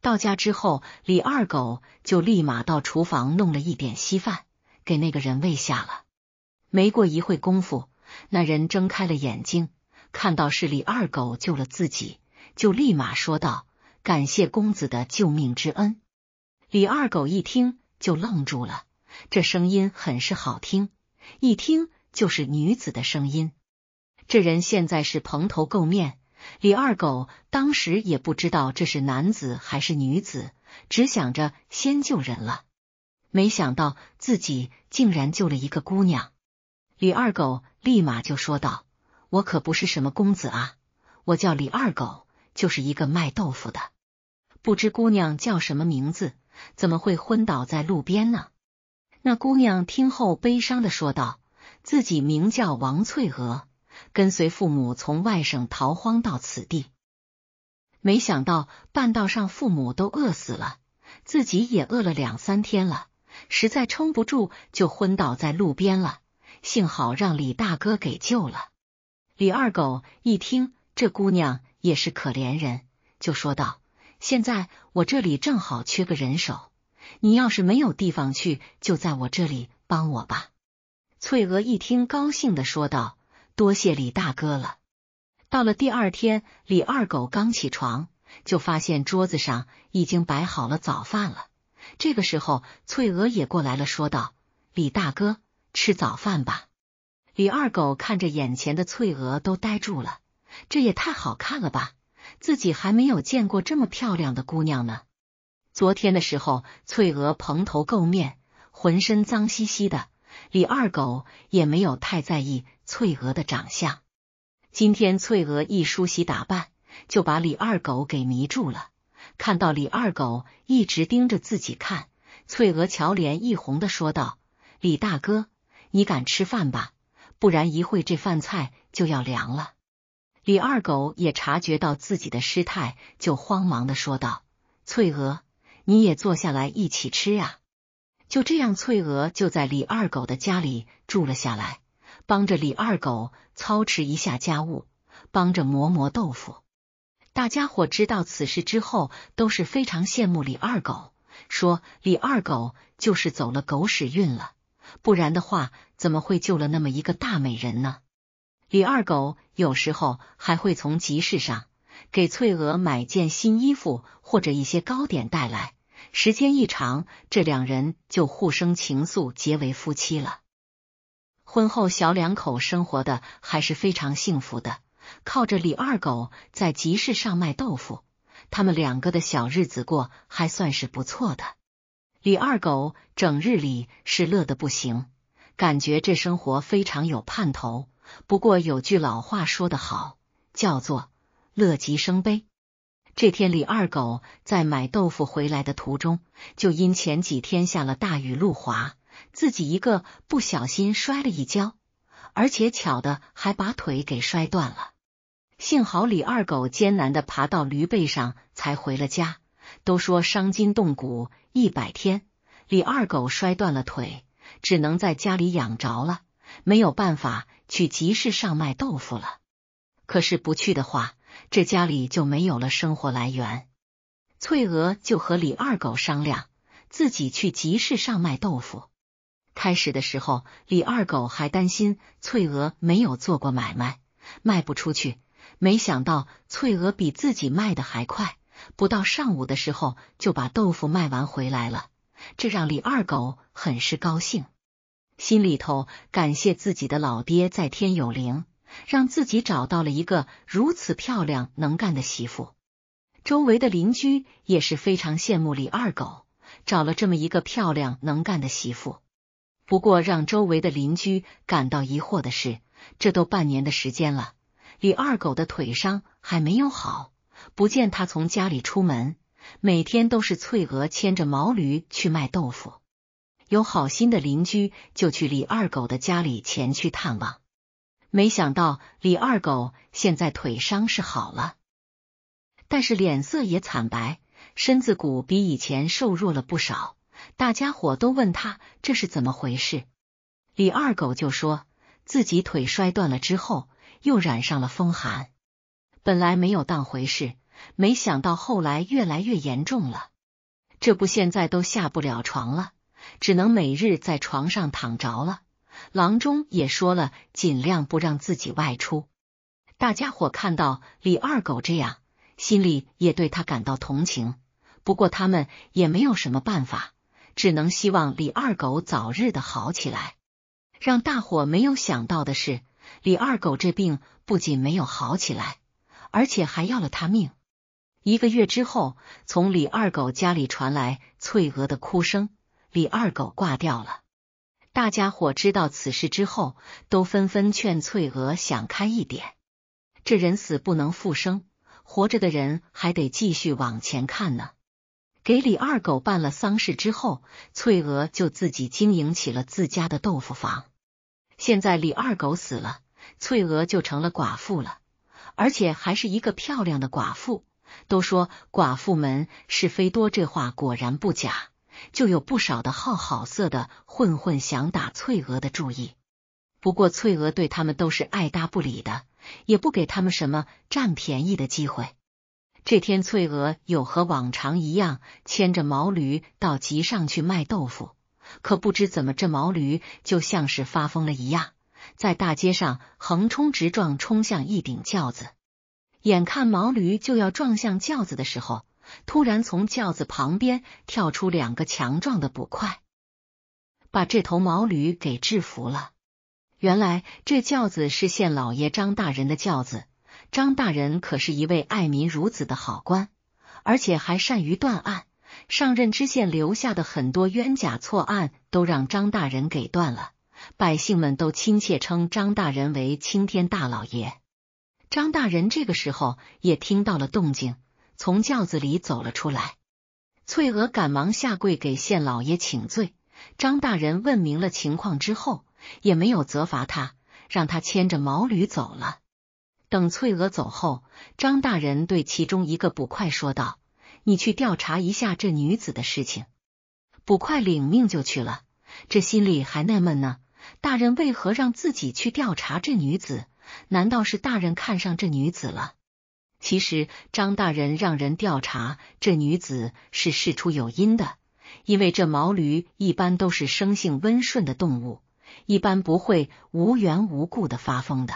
到家之后，李二狗就立马到厨房弄了一点稀饭，给那个人喂下了。没过一会功夫，那人睁开了眼睛，看到是李二狗救了自己。就立马说道：“感谢公子的救命之恩。”李二狗一听就愣住了，这声音很是好听，一听就是女子的声音。这人现在是蓬头垢面，李二狗当时也不知道这是男子还是女子，只想着先救人了。没想到自己竟然救了一个姑娘，李二狗立马就说道：“我可不是什么公子啊，我叫李二狗。”就是一个卖豆腐的，不知姑娘叫什么名字，怎么会昏倒在路边呢？那姑娘听后悲伤的说道：“自己名叫王翠娥，跟随父母从外省逃荒到此地，没想到半道上父母都饿死了，自己也饿了两三天了，实在撑不住，就昏倒在路边了。幸好让李大哥给救了。”李二狗一听，这姑娘。也是可怜人，就说道：“现在我这里正好缺个人手，你要是没有地方去，就在我这里帮我吧。”翠娥一听，高兴的说道：“多谢李大哥了。”到了第二天，李二狗刚起床，就发现桌子上已经摆好了早饭了。这个时候，翠娥也过来了，说道：“李大哥，吃早饭吧。”李二狗看着眼前的翠娥，都呆住了。这也太好看了吧！自己还没有见过这么漂亮的姑娘呢。昨天的时候，翠娥蓬头垢面，浑身脏兮兮的，李二狗也没有太在意翠娥的长相。今天翠娥一梳洗打扮，就把李二狗给迷住了。看到李二狗一直盯着自己看，翠娥俏脸一红的说道：“李大哥，你赶吃饭吧，不然一会这饭菜就要凉了。”李二狗也察觉到自己的失态，就慌忙的说道：“翠娥，你也坐下来一起吃呀。”就这样，翠娥就在李二狗的家里住了下来，帮着李二狗操持一下家务，帮着磨磨豆腐。大家伙知道此事之后，都是非常羡慕李二狗，说李二狗就是走了狗屎运了，不然的话，怎么会救了那么一个大美人呢？李二狗有时候还会从集市上给翠娥买件新衣服，或者一些糕点带来。时间一长，这两人就互生情愫，结为夫妻了。婚后，小两口生活的还是非常幸福的。靠着李二狗在集市上卖豆腐，他们两个的小日子过还算是不错的。李二狗整日里是乐得不行，感觉这生活非常有盼头。不过有句老话说得好，叫做“乐极生悲”。这天，李二狗在买豆腐回来的途中，就因前几天下了大雨，路滑，自己一个不小心摔了一跤，而且巧的还把腿给摔断了。幸好李二狗艰难的爬到驴背上，才回了家。都说伤筋动骨一百天，李二狗摔断了腿，只能在家里养着了。没有办法去集市上卖豆腐了，可是不去的话，这家里就没有了生活来源。翠娥就和李二狗商量，自己去集市上卖豆腐。开始的时候，李二狗还担心翠娥没有做过买卖，卖不出去。没想到翠娥比自己卖的还快，不到上午的时候就把豆腐卖完回来了，这让李二狗很是高兴。心里头感谢自己的老爹在天有灵，让自己找到了一个如此漂亮能干的媳妇。周围的邻居也是非常羡慕李二狗找了这么一个漂亮能干的媳妇。不过让周围的邻居感到疑惑的是，这都半年的时间了，李二狗的腿伤还没有好，不见他从家里出门，每天都是翠娥牵着毛驴去卖豆腐。有好心的邻居就去李二狗的家里前去探望，没想到李二狗现在腿伤是好了，但是脸色也惨白，身子骨比以前瘦弱了不少。大家伙都问他这是怎么回事，李二狗就说自己腿摔断了之后又染上了风寒，本来没有当回事，没想到后来越来越严重了，这不现在都下不了床了。只能每日在床上躺着了。郎中也说了，尽量不让自己外出。大家伙看到李二狗这样，心里也对他感到同情。不过他们也没有什么办法，只能希望李二狗早日的好起来。让大伙没有想到的是，李二狗这病不仅没有好起来，而且还要了他命。一个月之后，从李二狗家里传来翠娥的哭声。李二狗挂掉了，大家伙知道此事之后，都纷纷劝翠娥想开一点。这人死不能复生，活着的人还得继续往前看呢。给李二狗办了丧事之后，翠娥就自己经营起了自家的豆腐坊。现在李二狗死了，翠娥就成了寡妇了，而且还是一个漂亮的寡妇。都说寡妇门是非多，这话果然不假。就有不少的好好色的混混想打翠娥的注意，不过翠娥对他们都是爱搭不理的，也不给他们什么占便宜的机会。这天，翠娥有和往常一样牵着毛驴到集上去卖豆腐，可不知怎么，这毛驴就像是发疯了一样，在大街上横冲直撞，冲向一顶轿子。眼看毛驴就要撞向轿子的时候，突然从轿子旁边跳出两个强壮的捕快，把这头毛驴给制服了。原来这轿子是县老爷张大人的轿子，张大人可是一位爱民如子的好官，而且还善于断案。上任知县留下的很多冤假错案都让张大人给断了，百姓们都亲切称张大人为青天大老爷。张大人这个时候也听到了动静。从轿子里走了出来，翠娥赶忙下跪给县老爷请罪。张大人问明了情况之后，也没有责罚他，让他牵着毛驴走了。等翠娥走后，张大人对其中一个捕快说道：“你去调查一下这女子的事情。”捕快领命就去了，这心里还纳闷呢：大人为何让自己去调查这女子？难道是大人看上这女子了？其实张大人让人调查这女子是事出有因的，因为这毛驴一般都是生性温顺的动物，一般不会无缘无故的发疯的。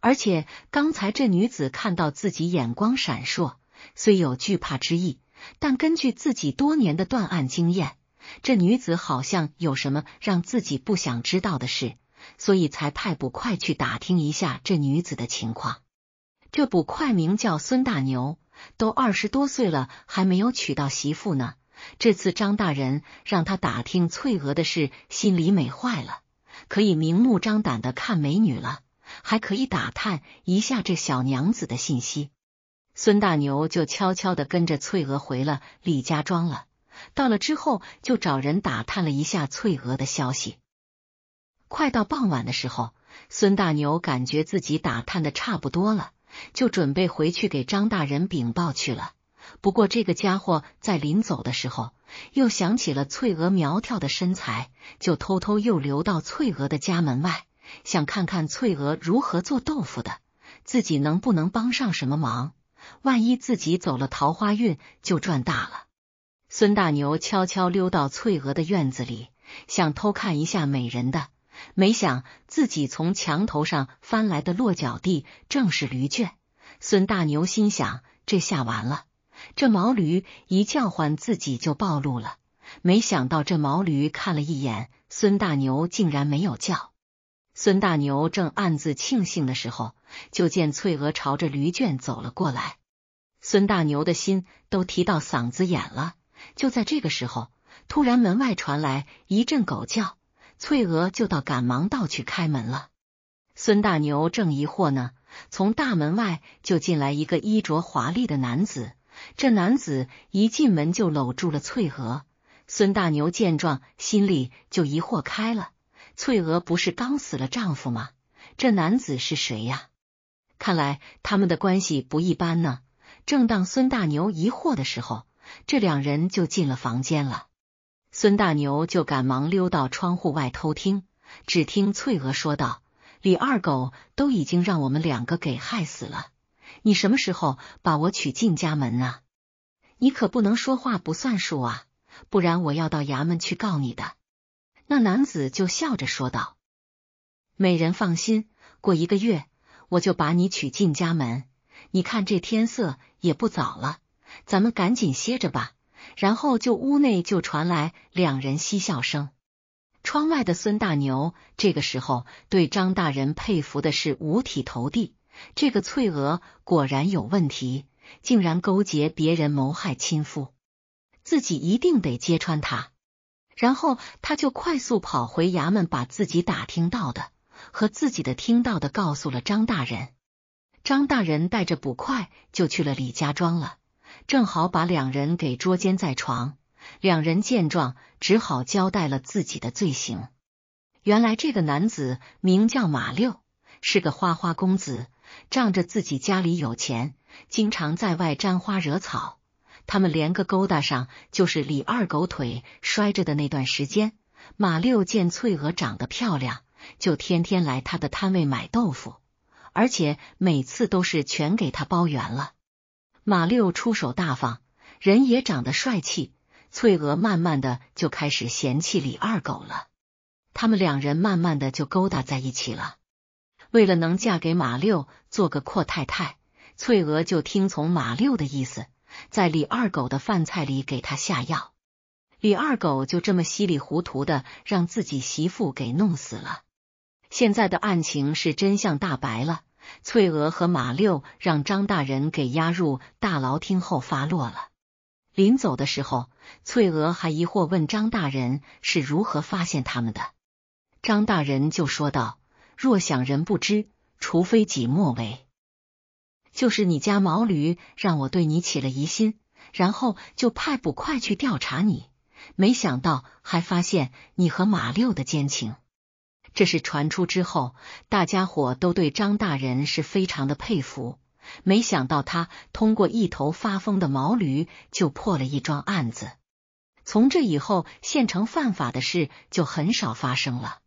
而且刚才这女子看到自己眼光闪烁，虽有惧怕之意，但根据自己多年的断案经验，这女子好像有什么让自己不想知道的事，所以才派捕快去打听一下这女子的情况。这捕快名叫孙大牛，都二十多岁了还没有娶到媳妇呢。这次张大人让他打听翠娥的事，心里美坏了，可以明目张胆的看美女了，还可以打探一下这小娘子的信息。孙大牛就悄悄的跟着翠娥回了李家庄了。到了之后，就找人打探了一下翠娥的消息。快到傍晚的时候，孙大牛感觉自己打探的差不多了。就准备回去给张大人禀报去了。不过这个家伙在临走的时候，又想起了翠娥苗条的身材，就偷偷又溜到翠娥的家门外，想看看翠娥如何做豆腐的，自己能不能帮上什么忙。万一自己走了桃花运，就赚大了。孙大牛悄悄溜到翠娥的院子里，想偷看一下美人的。没想自己从墙头上翻来的落脚地正是驴圈，孙大牛心想：这下完了，这毛驴一叫唤自己就暴露了。没想到这毛驴看了一眼孙大牛，竟然没有叫。孙大牛正暗自庆幸的时候，就见翠娥朝着驴圈走了过来，孙大牛的心都提到嗓子眼了。就在这个时候，突然门外传来一阵狗叫。翠娥就到赶忙道去开门了。孙大牛正疑惑呢，从大门外就进来一个衣着华丽的男子。这男子一进门就搂住了翠娥。孙大牛见状，心里就疑惑开了：翠娥不是刚死了丈夫吗？这男子是谁呀？看来他们的关系不一般呢。正当孙大牛疑惑的时候，这两人就进了房间了。孙大牛就赶忙溜到窗户外偷听，只听翠娥说道：“李二狗都已经让我们两个给害死了，你什么时候把我娶进家门呢？你可不能说话不算数啊，不然我要到衙门去告你的。”那男子就笑着说道：“美人放心，过一个月我就把你娶进家门。你看这天色也不早了，咱们赶紧歇着吧。”然后就屋内就传来两人嬉笑声，窗外的孙大牛这个时候对张大人佩服的是五体投地。这个翠娥果然有问题，竟然勾结别人谋害亲夫，自己一定得揭穿他。然后他就快速跑回衙门，把自己打听到的和自己的听到的告诉了张大人。张大人带着捕快就去了李家庄了。正好把两人给捉奸在床，两人见状只好交代了自己的罪行。原来这个男子名叫马六，是个花花公子，仗着自己家里有钱，经常在外沾花惹草。他们连个勾搭上就是李二狗腿摔着的那段时间。马六见翠娥长得漂亮，就天天来他的摊位买豆腐，而且每次都是全给他包圆了。马六出手大方，人也长得帅气，翠娥慢慢的就开始嫌弃李二狗了。他们两人慢慢的就勾搭在一起了。为了能嫁给马六做个阔太太，翠娥就听从马六的意思，在李二狗的饭菜里给他下药。李二狗就这么稀里糊涂的让自己媳妇给弄死了。现在的案情是真相大白了。翠娥和马六让张大人给押入大牢，听后发落了。临走的时候，翠娥还疑惑问张大人是如何发现他们的。张大人就说道：“若想人不知，除非己莫为。就是你家毛驴让我对你起了疑心，然后就派捕快去调查你，没想到还发现你和马六的奸情。”这事传出之后，大家伙都对张大人是非常的佩服。没想到他通过一头发疯的毛驴就破了一桩案子。从这以后，县城犯法的事就很少发生了。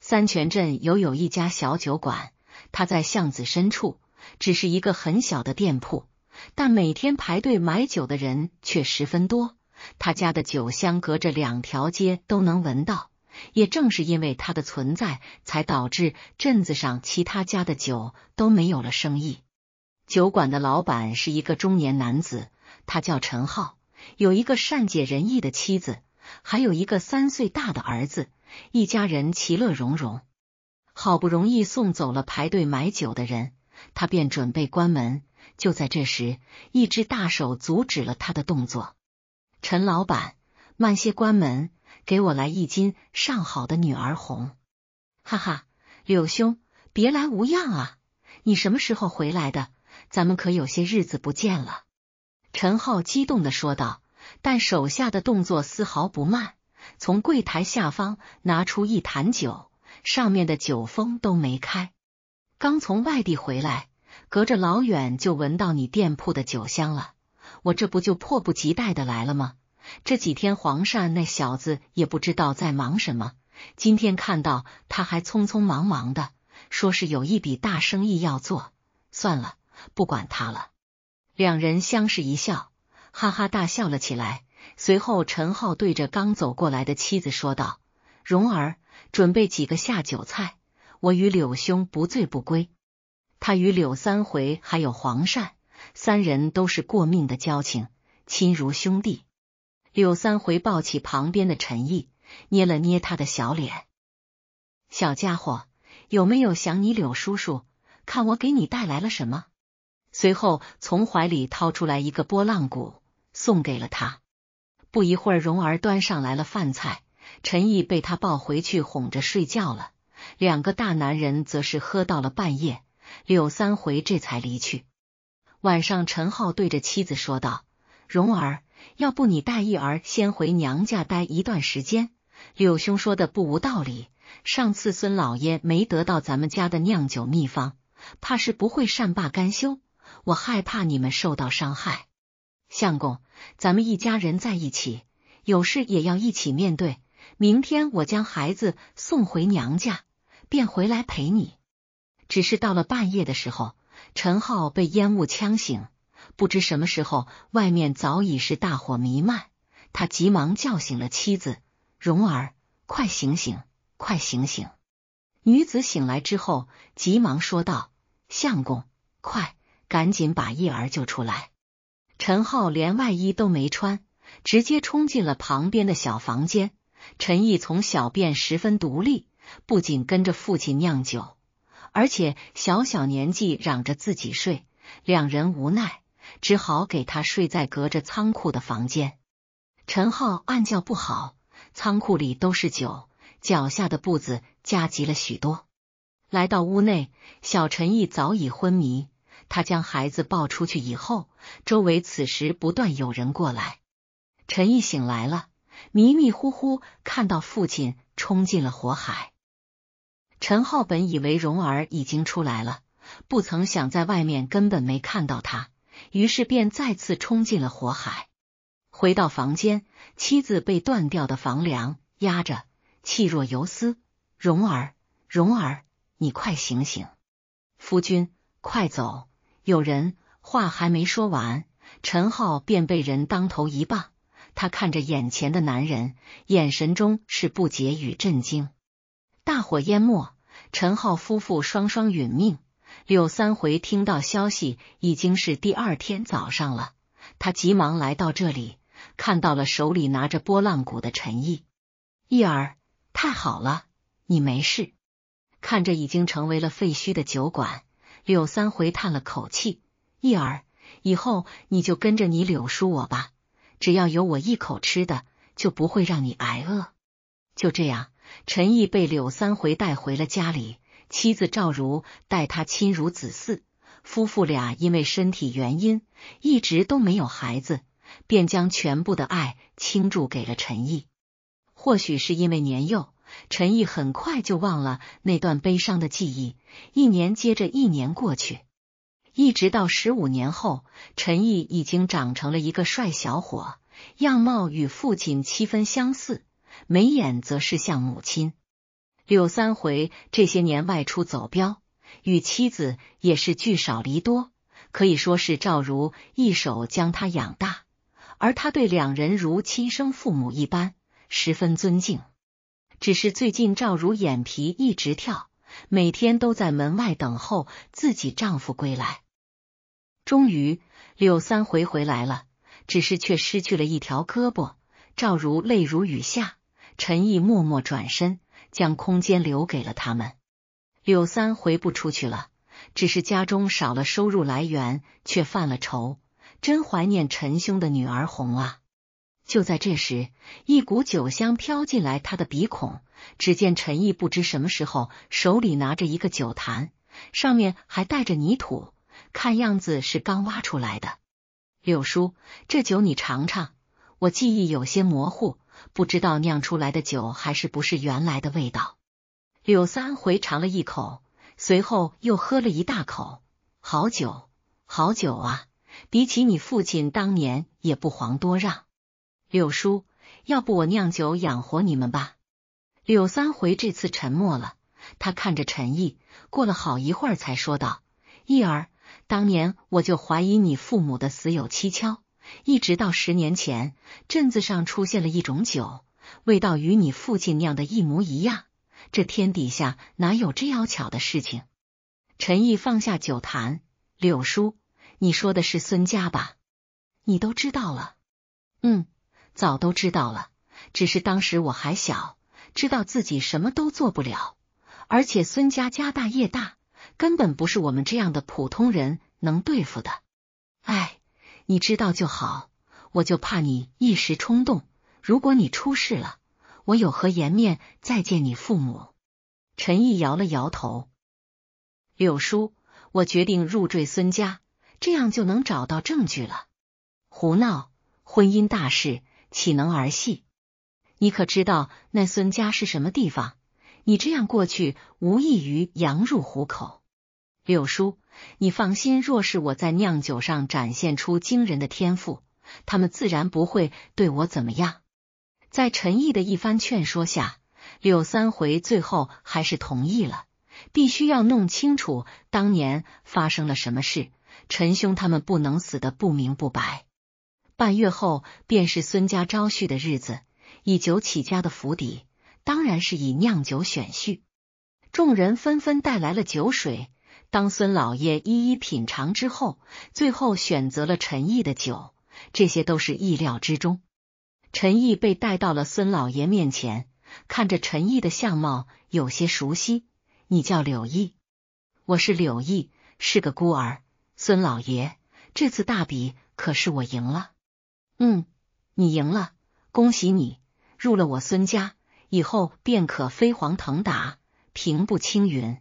三泉镇有有一家小酒馆，他在巷子深处，只是一个很小的店铺，但每天排队买酒的人却十分多。他家的酒香隔着两条街都能闻到。也正是因为他的存在，才导致镇子上其他家的酒都没有了生意。酒馆的老板是一个中年男子，他叫陈浩，有一个善解人意的妻子，还有一个三岁大的儿子，一家人其乐融融。好不容易送走了排队买酒的人，他便准备关门。就在这时，一只大手阻止了他的动作：“陈老板，慢些关门。”给我来一斤上好的女儿红，哈哈，柳兄别来无恙啊！你什么时候回来的？咱们可有些日子不见了。陈浩激动的说道，但手下的动作丝毫不慢，从柜台下方拿出一坛酒，上面的酒封都没开。刚从外地回来，隔着老远就闻到你店铺的酒香了，我这不就迫不及待的来了吗？这几天黄善那小子也不知道在忙什么，今天看到他还匆匆忙忙的，说是有一笔大生意要做。算了，不管他了。两人相视一笑，哈哈大笑了起来。随后，陈浩对着刚走过来的妻子说道：“蓉儿，准备几个下酒菜，我与柳兄不醉不归。”他与柳三回还有黄善三人都是过命的交情，亲如兄弟。柳三回抱起旁边的陈毅，捏了捏他的小脸，小家伙有没有想你？柳叔叔，看我给你带来了什么。随后从怀里掏出来一个拨浪鼓，送给了他。不一会儿，蓉儿端上来了饭菜，陈毅被他抱回去哄着睡觉了。两个大男人则是喝到了半夜，柳三回这才离去。晚上，陈浩对着妻子说道：“蓉儿。”要不你带玉儿先回娘家待一段时间。柳兄说的不无道理，上次孙老爷没得到咱们家的酿酒秘方，怕是不会善罢甘休。我害怕你们受到伤害，相公，咱们一家人在一起，有事也要一起面对。明天我将孩子送回娘家，便回来陪你。只是到了半夜的时候，陈浩被烟雾呛醒。不知什么时候，外面早已是大火弥漫。他急忙叫醒了妻子：“蓉儿，快醒醒，快醒醒！”女子醒来之后，急忙说道：“相公，快，赶紧把义儿救出来！”陈浩连外衣都没穿，直接冲进了旁边的小房间。陈毅从小便十分独立，不仅跟着父亲酿酒，而且小小年纪嚷着自己睡，两人无奈。只好给他睡在隔着仓库的房间。陈浩暗叫不好，仓库里都是酒，脚下的步子加急了许多。来到屋内，小陈毅早已昏迷。他将孩子抱出去以后，周围此时不断有人过来。陈毅醒来了，迷迷糊糊看到父亲冲进了火海。陈浩本以为蓉儿已经出来了，不曾想在外面根本没看到他。于是便再次冲进了火海。回到房间，妻子被断掉的房梁压着，气若游丝。蓉儿，蓉儿，你快醒醒！夫君，快走！有人话还没说完，陈浩便被人当头一棒。他看着眼前的男人，眼神中是不解与震惊。大火淹没，陈浩夫妇双双殒命。柳三回听到消息已经是第二天早上了，他急忙来到这里，看到了手里拿着拨浪鼓的陈毅。毅儿，太好了，你没事。看着已经成为了废墟的酒馆，柳三回叹了口气。毅儿，以后你就跟着你柳叔我吧，只要有我一口吃的，就不会让你挨饿。就这样，陈毅被柳三回带回了家里。妻子赵如待他亲如子嗣，夫妇俩因为身体原因一直都没有孩子，便将全部的爱倾注给了陈毅。或许是因为年幼，陈毅很快就忘了那段悲伤的记忆。一年接着一年过去，一直到十五年后，陈毅已经长成了一个帅小伙，样貌与父亲七分相似，眉眼则是像母亲。柳三回这些年外出走镖，与妻子也是聚少离多，可以说是赵如一手将他养大，而他对两人如亲生父母一般，十分尊敬。只是最近赵如眼皮一直跳，每天都在门外等候自己丈夫归来。终于，柳三回回来了，只是却失去了一条胳膊。赵如泪如雨下，陈毅默默转身。将空间留给了他们，柳三回不出去了，只是家中少了收入来源，却犯了愁，真怀念陈兄的女儿红啊！就在这时，一股酒香飘进来他的鼻孔，只见陈毅不知什么时候手里拿着一个酒坛，上面还带着泥土，看样子是刚挖出来的。柳叔，这酒你尝尝，我记忆有些模糊。不知道酿出来的酒还是不是原来的味道。柳三回尝了一口，随后又喝了一大口，好酒，好酒啊！比起你父亲当年也不遑多让。柳叔，要不我酿酒养活你们吧？柳三回这次沉默了，他看着陈毅，过了好一会儿才说道：“益儿，当年我就怀疑你父母的死有蹊跷。”一直到十年前，镇子上出现了一种酒，味道与你父亲酿的一模一样。这天底下哪有这样巧的事情？陈毅放下酒坛，柳叔，你说的是孙家吧？你都知道了？嗯，早都知道了。只是当时我还小，知道自己什么都做不了，而且孙家家大业大，根本不是我们这样的普通人能对付的。哎。你知道就好，我就怕你一时冲动。如果你出事了，我有何颜面再见你父母？陈毅摇了摇头。柳叔，我决定入赘孙家，这样就能找到证据了。胡闹！婚姻大事岂能儿戏？你可知道那孙家是什么地方？你这样过去，无异于羊入虎口。柳叔。你放心，若是我在酿酒上展现出惊人的天赋，他们自然不会对我怎么样。在陈毅的一番劝说下，柳三回最后还是同意了。必须要弄清楚当年发生了什么事，陈兄他们不能死的不明不白。半月后便是孙家招婿的日子，以酒起家的府邸当然是以酿酒选婿，众人纷纷带来了酒水。当孙老爷一一品尝之后，最后选择了陈毅的酒，这些都是意料之中。陈毅被带到了孙老爷面前，看着陈毅的相貌有些熟悉。你叫柳毅，我是柳毅，是个孤儿。孙老爷，这次大比可是我赢了。嗯，你赢了，恭喜你，入了我孙家以后便可飞黄腾达，平步青云。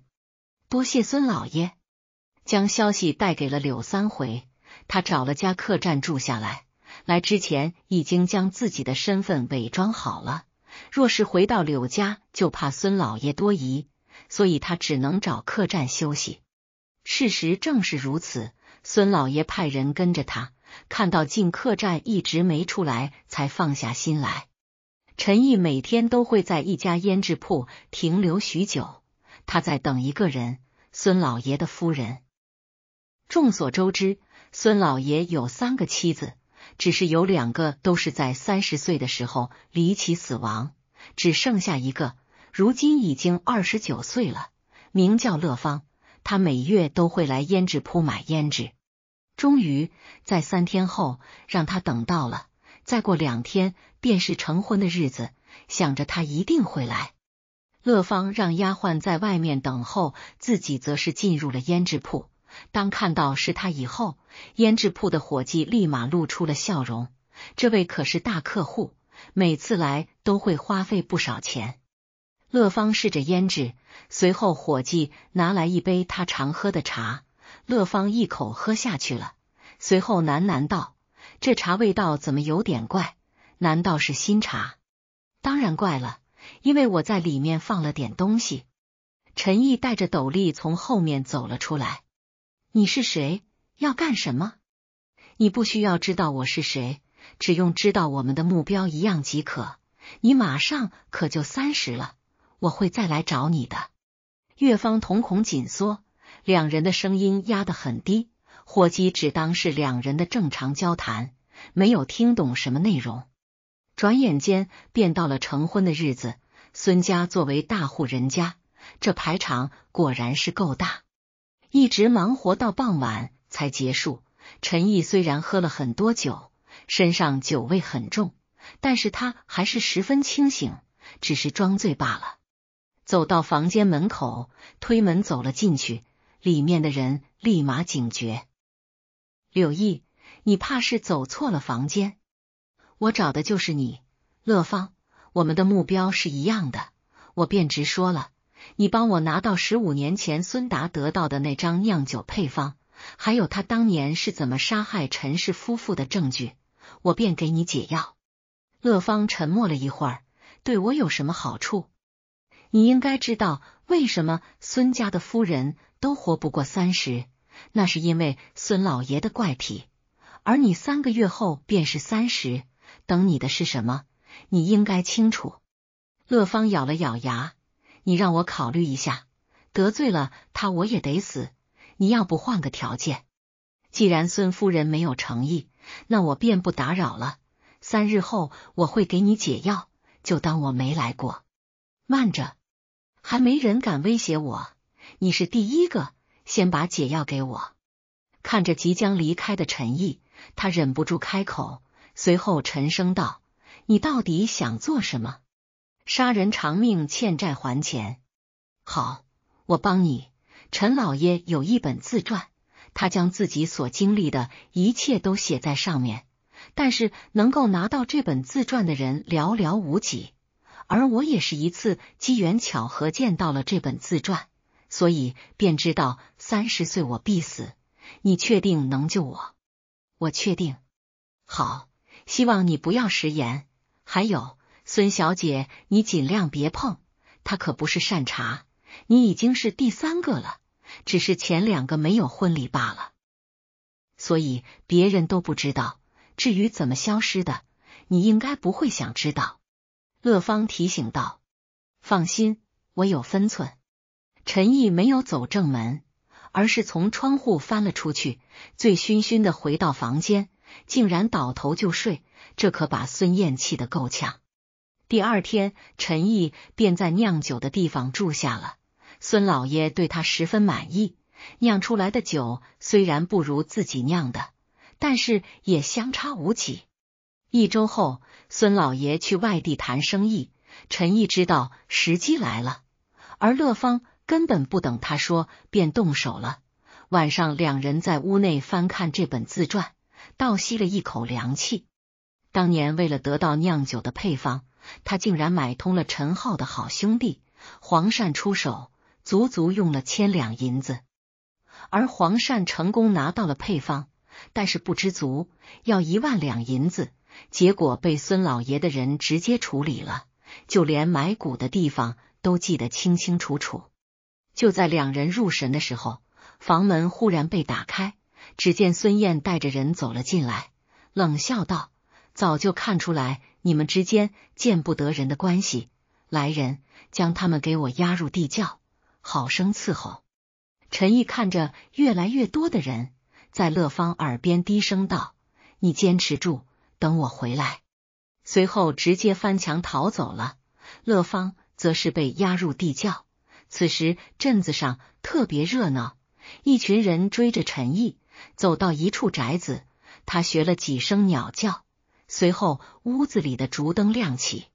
多谢孙老爷将消息带给了柳三回。他找了家客栈住下来，来之前已经将自己的身份伪装好了。若是回到柳家，就怕孙老爷多疑，所以他只能找客栈休息。事实正是如此，孙老爷派人跟着他，看到进客栈一直没出来，才放下心来。陈毅每天都会在一家胭脂铺停留许久。他在等一个人，孙老爷的夫人。众所周知，孙老爷有三个妻子，只是有两个都是在三十岁的时候离奇死亡，只剩下一个，如今已经二十九岁了，名叫乐芳。他每月都会来胭脂铺买胭脂。终于，在三天后让他等到了，再过两天便是成婚的日子，想着他一定会来。乐芳让丫鬟在外面等候，自己则是进入了胭脂铺。当看到是他以后，胭脂铺的伙计立马露出了笑容。这位可是大客户，每次来都会花费不少钱。乐芳试着胭脂，随后伙计拿来一杯他常喝的茶，乐芳一口喝下去了，随后喃喃道：“这茶味道怎么有点怪？难道是新茶？当然怪了。”因为我在里面放了点东西。陈毅带着斗笠从后面走了出来。你是谁？要干什么？你不需要知道我是谁，只用知道我们的目标一样即可。你马上可就三十了，我会再来找你的。岳方瞳孔紧缩，两人的声音压得很低，火鸡只当是两人的正常交谈，没有听懂什么内容。转眼间便到了成婚的日子，孙家作为大户人家，这排场果然是够大，一直忙活到傍晚才结束。陈毅虽然喝了很多酒，身上酒味很重，但是他还是十分清醒，只是装醉罢了。走到房间门口，推门走了进去，里面的人立马警觉：“柳毅，你怕是走错了房间。”我找的就是你，乐芳。我们的目标是一样的，我便直说了。你帮我拿到十五年前孙达得到的那张酿酒配方，还有他当年是怎么杀害陈氏夫妇的证据，我便给你解药。乐芳沉默了一会儿，对我有什么好处？你应该知道，为什么孙家的夫人都活不过三十，那是因为孙老爷的怪癖。而你三个月后便是三十。等你的是什么？你应该清楚。乐芳咬了咬牙：“你让我考虑一下，得罪了他我也得死。你要不换个条件？既然孙夫人没有诚意，那我便不打扰了。三日后我会给你解药，就当我没来过。”慢着，还没人敢威胁我，你是第一个。先把解药给我。看着即将离开的陈毅，他忍不住开口。随后，沉声道：“你到底想做什么？杀人偿命，欠债还钱。好，我帮你。陈老爷有一本自传，他将自己所经历的一切都写在上面。但是，能够拿到这本自传的人寥寥无几。而我也是一次机缘巧合见到了这本自传，所以便知道三十岁我必死。你确定能救我？我确定。好。”希望你不要食言。还有，孙小姐，你尽量别碰他，可不是善茬。你已经是第三个了，只是前两个没有婚礼罢了，所以别人都不知道。至于怎么消失的，你应该不会想知道。乐芳提醒道：“放心，我有分寸。”陈毅没有走正门，而是从窗户翻了出去，醉醺醺的回到房间。竟然倒头就睡，这可把孙燕气得够呛。第二天，陈毅便在酿酒的地方住下了。孙老爷对他十分满意，酿出来的酒虽然不如自己酿的，但是也相差无几。一周后，孙老爷去外地谈生意，陈毅知道时机来了，而乐芳根本不等他说，便动手了。晚上，两人在屋内翻看这本自传。倒吸了一口凉气。当年为了得到酿酒的配方，他竟然买通了陈浩的好兄弟黄善出手，足足用了千两银子。而黄善成功拿到了配方，但是不知足，要一万两银子，结果被孙老爷的人直接处理了，就连埋骨的地方都记得清清楚楚。就在两人入神的时候，房门忽然被打开。只见孙燕带着人走了进来，冷笑道：“早就看出来你们之间见不得人的关系。”来人，将他们给我押入地窖，好生伺候。陈毅看着越来越多的人，在乐芳耳边低声道：“你坚持住，等我回来。”随后直接翻墙逃走了。乐芳则是被押入地窖。此时镇子上特别热闹，一群人追着陈毅。走到一处宅子，他学了几声鸟叫，随后屋子里的烛灯亮起，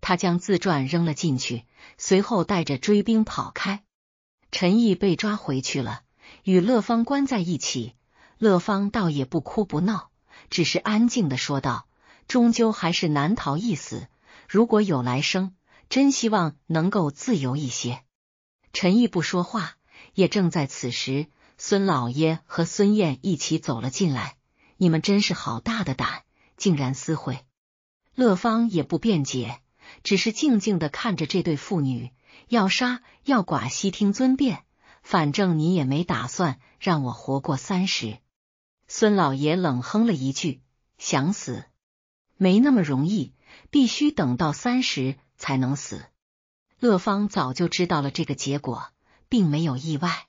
他将自传扔了进去，随后带着追兵跑开。陈毅被抓回去了，与乐芳关在一起。乐芳倒也不哭不闹，只是安静的说道：“终究还是难逃一死。如果有来生，真希望能够自由一些。”陈毅不说话。也正在此时。孙老爷和孙燕一起走了进来。你们真是好大的胆，竟然私会！乐芳也不辩解，只是静静的看着这对父女。要杀要剐，悉听尊便。反正你也没打算让我活过三十。孙老爷冷哼了一句：“想死没那么容易，必须等到三十才能死。”乐芳早就知道了这个结果，并没有意外。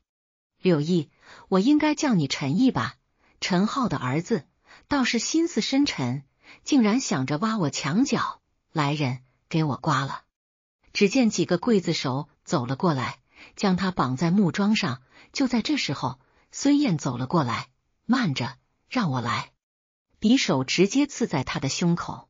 柳毅，我应该叫你陈毅吧？陈浩的儿子倒是心思深沉，竟然想着挖我墙角。来人，给我刮了！只见几个刽子手走了过来，将他绑在木桩上。就在这时候，孙燕走了过来，慢着，让我来！匕首直接刺在他的胸口，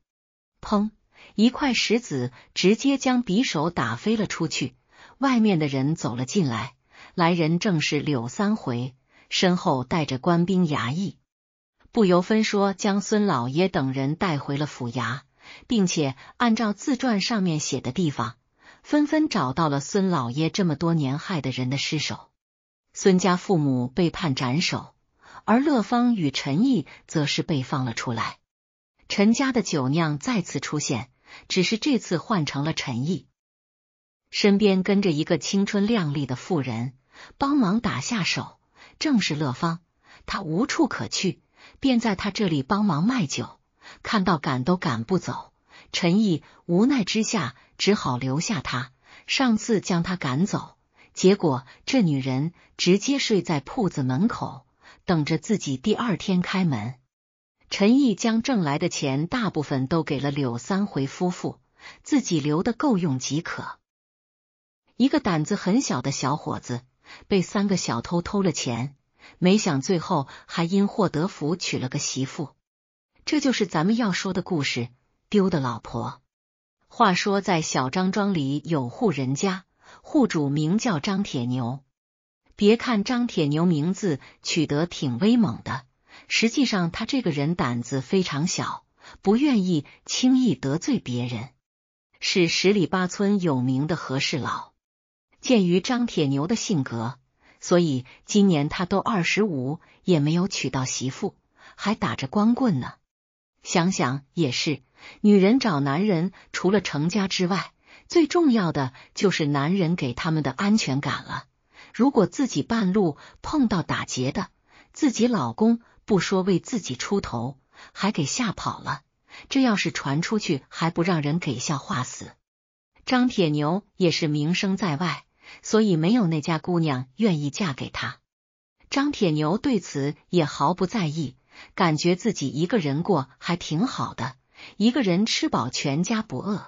砰！一块石子直接将匕首打飞了出去。外面的人走了进来。来人正是柳三回，身后带着官兵衙役，不由分说将孙老爷等人带回了府衙，并且按照自传上面写的地方，纷纷找到了孙老爷这么多年害的人的尸首。孙家父母被判斩首，而乐芳与陈毅则是被放了出来。陈家的酒酿再次出现，只是这次换成了陈毅，身边跟着一个青春靓丽的妇人。帮忙打下手，正是乐芳。他无处可去，便在他这里帮忙卖酒。看到赶都赶不走，陈毅无奈之下只好留下他。上次将他赶走，结果这女人直接睡在铺子门口，等着自己第二天开门。陈毅将挣来的钱大部分都给了柳三回夫妇，自己留的够用即可。一个胆子很小的小伙子。被三个小偷偷了钱，没想最后还因祸得福娶了个媳妇。这就是咱们要说的故事——丢的老婆。话说，在小张庄里有户人家，户主名叫张铁牛。别看张铁牛名字取得挺威猛的，实际上他这个人胆子非常小，不愿意轻易得罪别人，是十里八村有名的和事佬。鉴于张铁牛的性格，所以今年他都二十五，也没有娶到媳妇，还打着光棍呢。想想也是，女人找男人，除了成家之外，最重要的就是男人给他们的安全感了。如果自己半路碰到打劫的，自己老公不说为自己出头，还给吓跑了，这要是传出去，还不让人给笑话死？张铁牛也是名声在外。所以没有那家姑娘愿意嫁给他。张铁牛对此也毫不在意，感觉自己一个人过还挺好的，一个人吃饱全家不饿。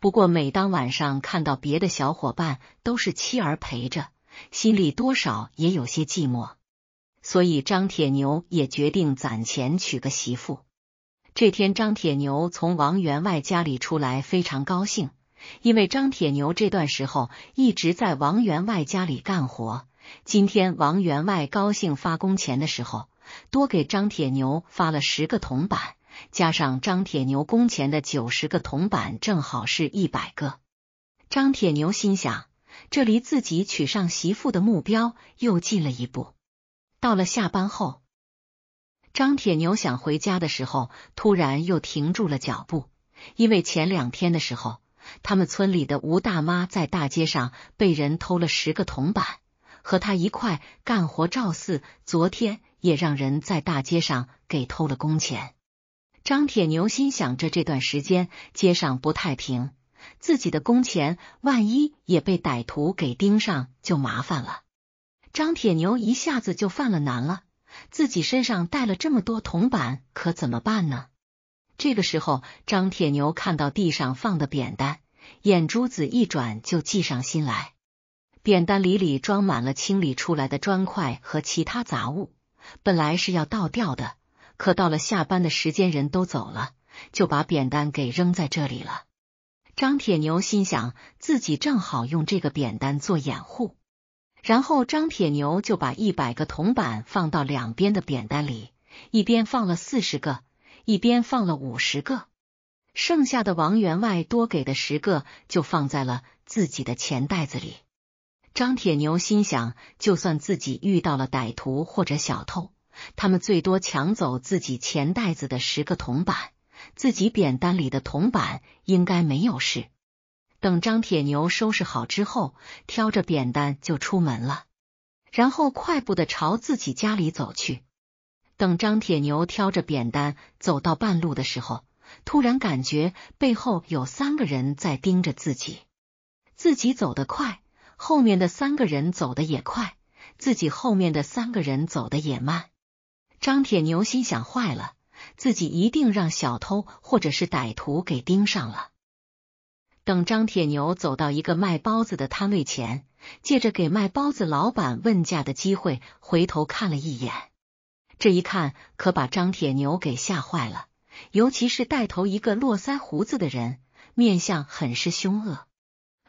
不过每当晚上看到别的小伙伴都是妻儿陪着，心里多少也有些寂寞。所以张铁牛也决定攒钱娶个媳妇。这天，张铁牛从王员外家里出来，非常高兴。因为张铁牛这段时候一直在王员外家里干活，今天王员外高兴发工钱的时候，多给张铁牛发了十个铜板，加上张铁牛工钱的九十个铜板，正好是一百个。张铁牛心想，这离自己娶上媳妇的目标又近了一步。到了下班后，张铁牛想回家的时候，突然又停住了脚步，因为前两天的时候。他们村里的吴大妈在大街上被人偷了十个铜板，和他一块干活赵四昨天也让人在大街上给偷了工钱。张铁牛心想着这段时间街上不太平，自己的工钱万一也被歹徒给盯上就麻烦了。张铁牛一下子就犯了难了，自己身上带了这么多铜板，可怎么办呢？这个时候，张铁牛看到地上放的扁担，眼珠子一转就计上心来。扁担里里装满了清理出来的砖块和其他杂物，本来是要倒掉的，可到了下班的时间，人都走了，就把扁担给扔在这里了。张铁牛心想，自己正好用这个扁担做掩护，然后张铁牛就把一百个铜板放到两边的扁担里，一边放了四十个。一边放了五十个，剩下的王员外多给的十个就放在了自己的钱袋子里。张铁牛心想，就算自己遇到了歹徒或者小偷，他们最多抢走自己钱袋子的十个铜板，自己扁担里的铜板应该没有事。等张铁牛收拾好之后，挑着扁担就出门了，然后快步的朝自己家里走去。等张铁牛挑着扁担走到半路的时候，突然感觉背后有三个人在盯着自己。自己走得快，后面的三个人走得也快；自己后面的三个人走得也慢。张铁牛心想：坏了，自己一定让小偷或者是歹徒给盯上了。等张铁牛走到一个卖包子的摊位前，借着给卖包子老板问价的机会，回头看了一眼。这一看可把张铁牛给吓坏了，尤其是带头一个络腮胡子的人，面相很是凶恶，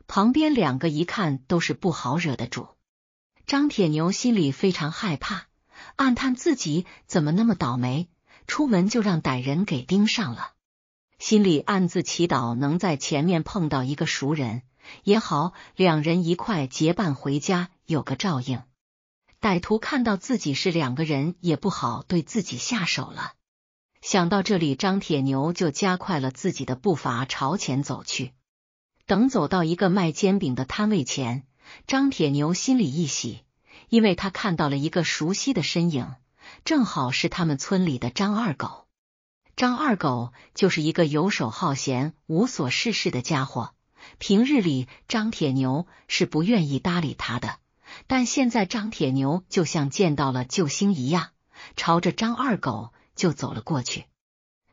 旁边两个一看都是不好惹的主。张铁牛心里非常害怕，暗叹自己怎么那么倒霉，出门就让歹人给盯上了。心里暗自祈祷能在前面碰到一个熟人也好，两人一块结伴回家有个照应。歹徒看到自己是两个人，也不好对自己下手了。想到这里，张铁牛就加快了自己的步伐朝前走去。等走到一个卖煎饼的摊位前，张铁牛心里一喜，因为他看到了一个熟悉的身影，正好是他们村里的张二狗。张二狗就是一个游手好闲、无所事事的家伙，平日里张铁牛是不愿意搭理他的。但现在张铁牛就像见到了救星一样，朝着张二狗就走了过去。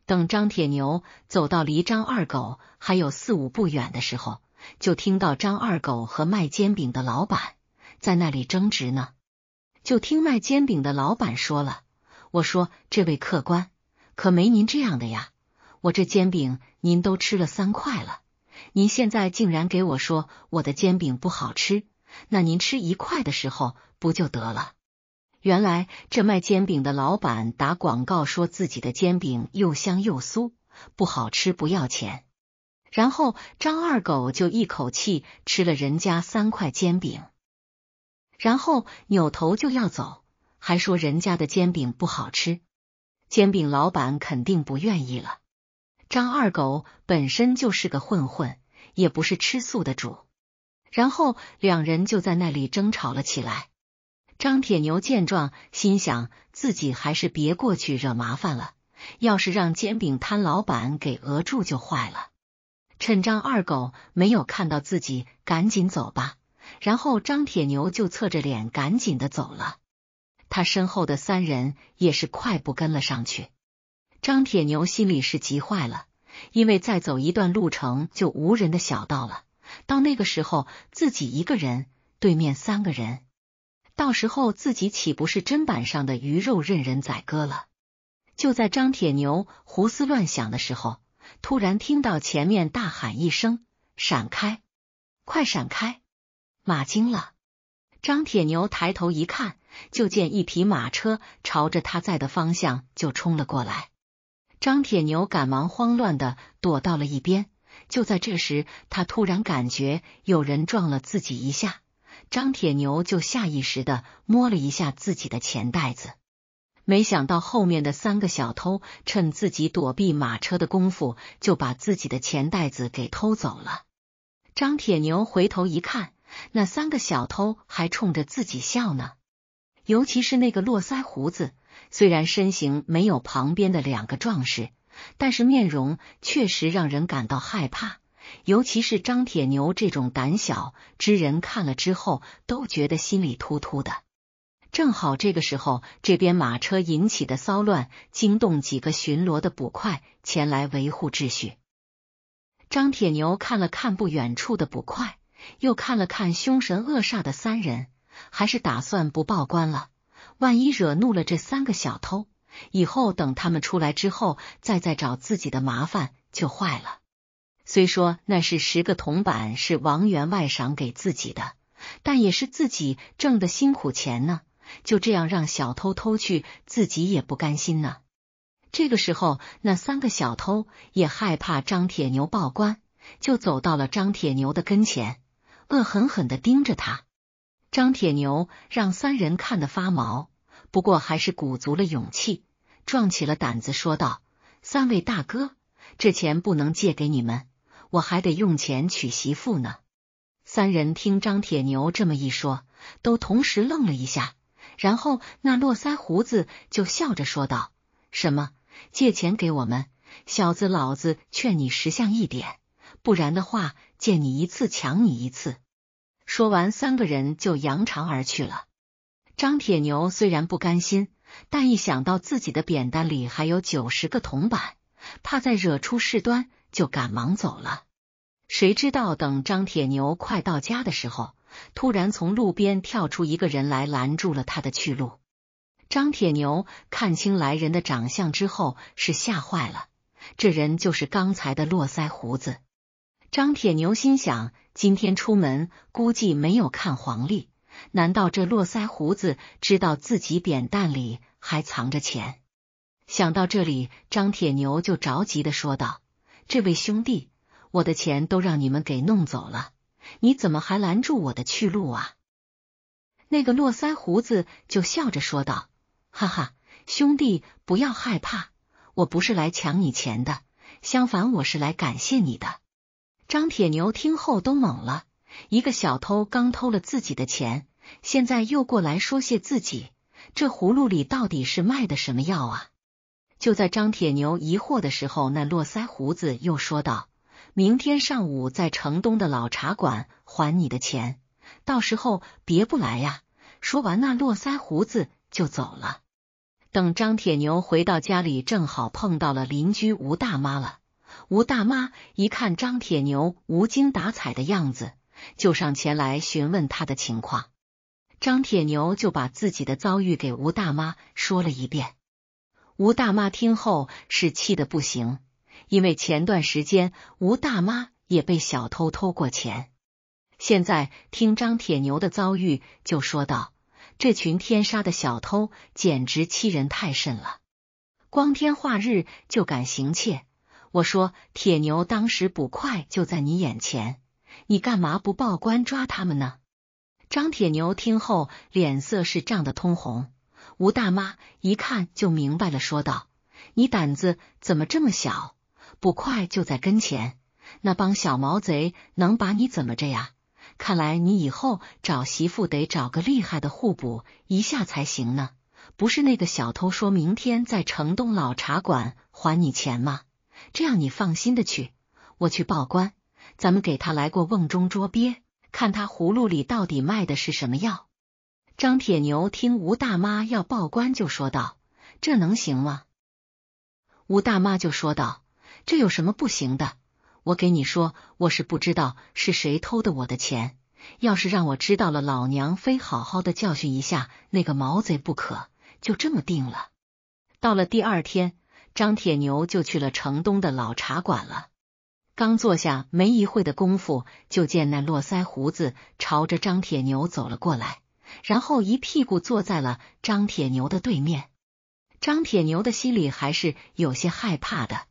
等张铁牛走到离张二狗还有四五步远的时候，就听到张二狗和卖煎饼的老板在那里争执呢。就听卖煎饼的老板说了：“我说这位客官，可没您这样的呀！我这煎饼您都吃了三块了，您现在竟然给我说我的煎饼不好吃。”那您吃一块的时候不就得了？原来这卖煎饼的老板打广告说自己的煎饼又香又酥，不好吃不要钱。然后张二狗就一口气吃了人家三块煎饼，然后扭头就要走，还说人家的煎饼不好吃。煎饼老板肯定不愿意了。张二狗本身就是个混混，也不是吃素的主。然后两人就在那里争吵了起来。张铁牛见状，心想自己还是别过去惹麻烦了，要是让煎饼摊老板给讹住就坏了。趁张二狗没有看到自己，赶紧走吧。然后张铁牛就侧着脸，赶紧的走了。他身后的三人也是快步跟了上去。张铁牛心里是急坏了，因为再走一段路程就无人的小道了。到那个时候，自己一个人，对面三个人，到时候自己岂不是砧板上的鱼肉，任人宰割了？就在张铁牛胡思乱想的时候，突然听到前面大喊一声：“闪开！快闪开！”马惊了，张铁牛抬头一看，就见一匹马车朝着他在的方向就冲了过来，张铁牛赶忙慌乱的躲到了一边。就在这时，他突然感觉有人撞了自己一下，张铁牛就下意识的摸了一下自己的钱袋子，没想到后面的三个小偷趁自己躲避马车的功夫，就把自己的钱袋子给偷走了。张铁牛回头一看，那三个小偷还冲着自己笑呢，尤其是那个络腮胡子，虽然身形没有旁边的两个壮士。但是面容确实让人感到害怕，尤其是张铁牛这种胆小之人看了之后都觉得心里突突的。正好这个时候，这边马车引起的骚乱惊动几个巡逻的捕快前来维护秩序。张铁牛看了看不远处的捕快，又看了看凶神恶煞的三人，还是打算不报官了。万一惹怒了这三个小偷。以后等他们出来之后，再再找自己的麻烦就坏了。虽说那是十个铜板是王员外赏给自己的，但也是自己挣的辛苦钱呢。就这样让小偷偷去，自己也不甘心呢。这个时候，那三个小偷也害怕张铁牛报官，就走到了张铁牛的跟前，恶狠狠的盯着他。张铁牛让三人看得发毛。不过还是鼓足了勇气，壮起了胆子，说道：“三位大哥，这钱不能借给你们，我还得用钱娶媳妇呢。”三人听张铁牛这么一说，都同时愣了一下，然后那络腮胡子就笑着说道：“什么借钱给我们？小子，老子劝你识相一点，不然的话，借你一次，抢你一次。”说完，三个人就扬长而去了。张铁牛虽然不甘心，但一想到自己的扁担里还有九十个铜板，怕再惹出事端，就赶忙走了。谁知道，等张铁牛快到家的时候，突然从路边跳出一个人来，拦住了他的去路。张铁牛看清来人的长相之后，是吓坏了。这人就是刚才的络腮胡子。张铁牛心想，今天出门估计没有看黄历。难道这络腮胡子知道自己扁担里还藏着钱？想到这里，张铁牛就着急的说道：“这位兄弟，我的钱都让你们给弄走了，你怎么还拦住我的去路啊？”那个络腮胡子就笑着说道：“哈哈，兄弟不要害怕，我不是来抢你钱的，相反我是来感谢你的。”张铁牛听后都懵了，一个小偷刚偷了自己的钱。现在又过来说谢自己，这葫芦里到底是卖的什么药啊？就在张铁牛疑惑的时候，那络腮胡子又说道：“明天上午在城东的老茶馆还你的钱，到时候别不来呀。”说完，那络腮胡子就走了。等张铁牛回到家里，正好碰到了邻居吴大妈了。吴大妈一看张铁牛无精打采的样子，就上前来询问他的情况。张铁牛就把自己的遭遇给吴大妈说了一遍。吴大妈听后是气得不行，因为前段时间吴大妈也被小偷偷过钱。现在听张铁牛的遭遇，就说道：“这群天杀的小偷简直欺人太甚了！光天化日就敢行窃！我说铁牛，当时捕快就在你眼前，你干嘛不报官抓他们呢？”张铁牛听后，脸色是涨得通红。吴大妈一看就明白了，说道：“你胆子怎么这么小？捕快就在跟前，那帮小毛贼能把你怎么着呀？看来你以后找媳妇得找个厉害的互补一下才行呢。不是那个小偷说明天在城东老茶馆还你钱吗？这样你放心的去，我去报官，咱们给他来个瓮中捉鳖。”看他葫芦里到底卖的是什么药？张铁牛听吴大妈要报官，就说道：“这能行吗？”吴大妈就说道：“这有什么不行的？我给你说，我是不知道是谁偷的我的钱，要是让我知道了，老娘非好好的教训一下那个毛贼不可。”就这么定了。到了第二天，张铁牛就去了城东的老茶馆了。刚坐下没一会的功夫，就见那络腮胡子朝着张铁牛走了过来，然后一屁股坐在了张铁牛的对面。张铁牛的心里还是有些害怕的。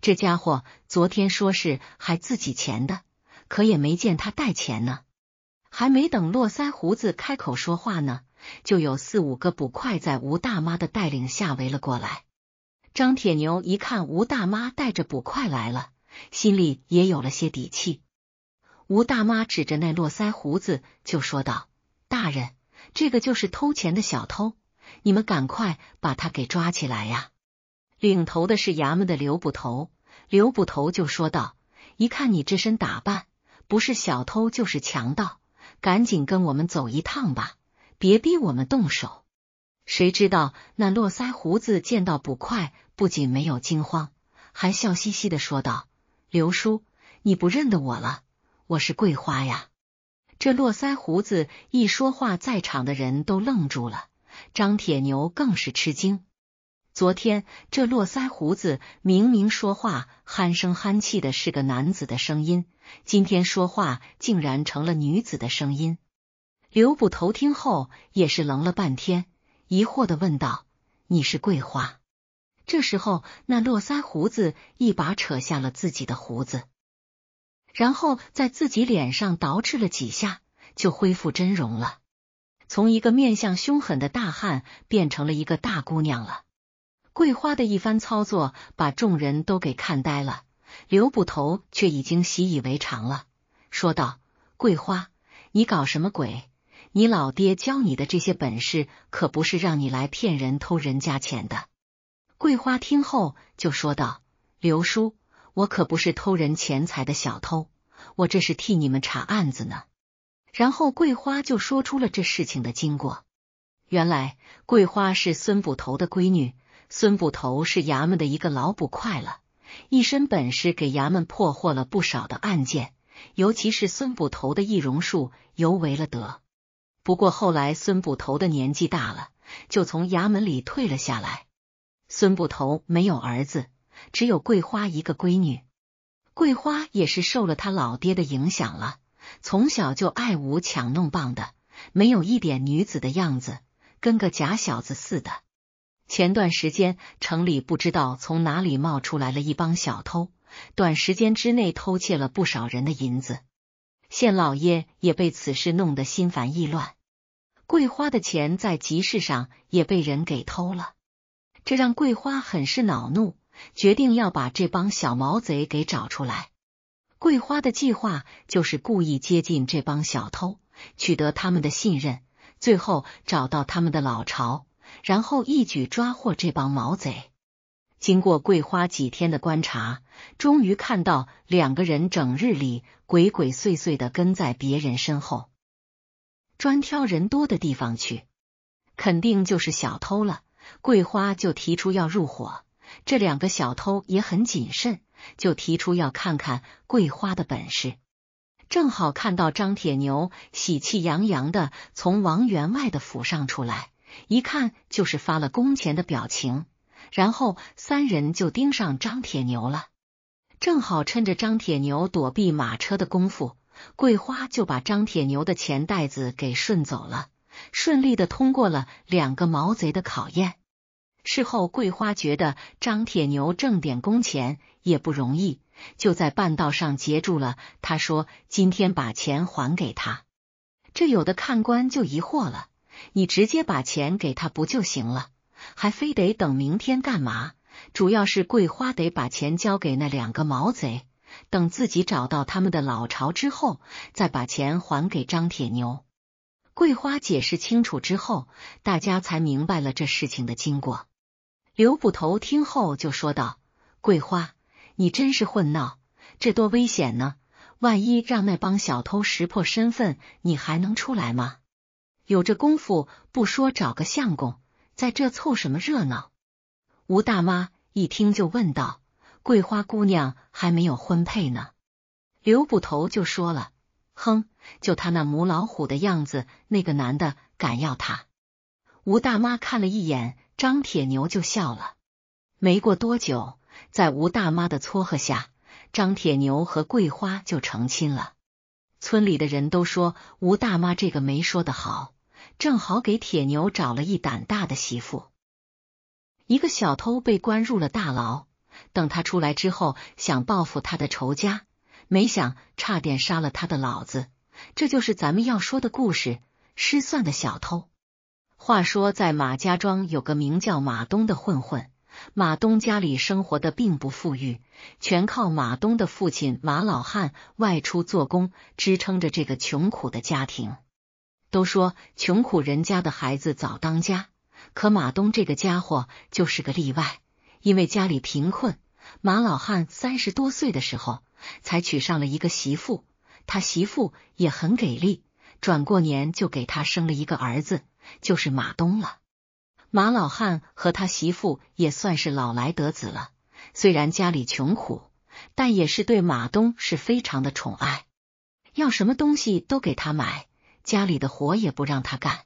这家伙昨天说是还自己钱的，可也没见他带钱呢。还没等络腮胡子开口说话呢，就有四五个捕快在吴大妈的带领下围了过来。张铁牛一看吴大妈带着捕快来了。心里也有了些底气。吴大妈指着那络腮胡子就说道：“大人，这个就是偷钱的小偷，你们赶快把他给抓起来呀！”领头的是衙门的刘捕头，刘捕头就说道：“一看你这身打扮，不是小偷就是强盗，赶紧跟我们走一趟吧，别逼我们动手。”谁知道那络腮胡子见到捕快，不仅没有惊慌，还笑嘻嘻的说道。刘叔，你不认得我了，我是桂花呀！这络腮胡子一说话，在场的人都愣住了，张铁牛更是吃惊。昨天这络腮胡子明明说话憨声憨气的，是个男子的声音，今天说话竟然成了女子的声音。刘捕头听后也是愣了半天，疑惑的问道：“你是桂花？”这时候，那络腮胡子一把扯下了自己的胡子，然后在自己脸上捯饬了几下，就恢复真容了。从一个面相凶狠的大汉变成了一个大姑娘了。桂花的一番操作把众人都给看呆了。刘捕头却已经习以为常了，说道：“桂花，你搞什么鬼？你老爹教你的这些本事可不是让你来骗人、偷人家钱的。”桂花听后就说道：“刘叔，我可不是偷人钱财的小偷，我这是替你们查案子呢。”然后桂花就说出了这事情的经过。原来桂花是孙捕头的闺女，孙捕头是衙门的一个老捕快了，一身本事给衙门破获了不少的案件，尤其是孙捕头的易容术尤为了得。不过后来孙捕头的年纪大了，就从衙门里退了下来。孙捕头没有儿子，只有桂花一个闺女。桂花也是受了他老爹的影响了，从小就爱舞抢弄棒的，没有一点女子的样子，跟个假小子似的。前段时间城里不知道从哪里冒出来了一帮小偷，短时间之内偷窃了不少人的银子。县老爷也被此事弄得心烦意乱，桂花的钱在集市上也被人给偷了。这让桂花很是恼怒，决定要把这帮小毛贼给找出来。桂花的计划就是故意接近这帮小偷，取得他们的信任，最后找到他们的老巢，然后一举抓获这帮毛贼。经过桂花几天的观察，终于看到两个人整日里鬼鬼祟祟的跟在别人身后，专挑人多的地方去，肯定就是小偷了。桂花就提出要入伙，这两个小偷也很谨慎，就提出要看看桂花的本事。正好看到张铁牛喜气洋洋的从王员外的府上出来，一看就是发了工钱的表情，然后三人就盯上张铁牛了。正好趁着张铁牛躲避马车的功夫，桂花就把张铁牛的钱袋子给顺走了。顺利的通过了两个毛贼的考验。事后，桂花觉得张铁牛挣点工钱也不容易，就在半道上截住了他，说：“今天把钱还给他。”这有的看官就疑惑了：“你直接把钱给他不就行了，还非得等明天干嘛？”主要是桂花得把钱交给那两个毛贼，等自己找到他们的老巢之后，再把钱还给张铁牛。桂花解释清楚之后，大家才明白了这事情的经过。刘捕头听后就说道：“桂花，你真是混闹，这多危险呢！万一让那帮小偷识破身份，你还能出来吗？有这功夫，不说找个相公，在这凑什么热闹？”吴大妈一听就问道：“桂花姑娘还没有婚配呢？”刘捕头就说了。哼，就他那母老虎的样子，那个男的敢要他？吴大妈看了一眼张铁牛就笑了。没过多久，在吴大妈的撮合下，张铁牛和桂花就成亲了。村里的人都说吴大妈这个媒说的好，正好给铁牛找了一胆大的媳妇。一个小偷被关入了大牢，等他出来之后，想报复他的仇家。没想，差点杀了他的老子。这就是咱们要说的故事——失算的小偷。话说，在马家庄有个名叫马东的混混。马东家里生活的并不富裕，全靠马东的父亲马老汉外出做工支撑着这个穷苦的家庭。都说穷苦人家的孩子早当家，可马东这个家伙就是个例外。因为家里贫困，马老汉三十多岁的时候。才娶上了一个媳妇，他媳妇也很给力，转过年就给他生了一个儿子，就是马东了。马老汉和他媳妇也算是老来得子了，虽然家里穷苦，但也是对马东是非常的宠爱，要什么东西都给他买，家里的活也不让他干，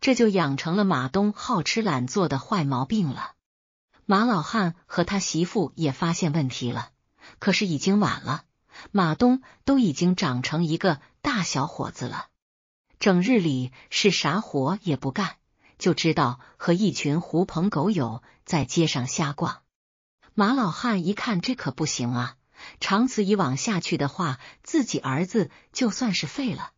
这就养成了马东好吃懒做的坏毛病了。马老汉和他媳妇也发现问题了。可是已经晚了，马东都已经长成一个大小伙子了，整日里是啥活也不干，就知道和一群狐朋狗友在街上瞎逛。马老汉一看，这可不行啊，长此以往下去的话，自己儿子就算是废了。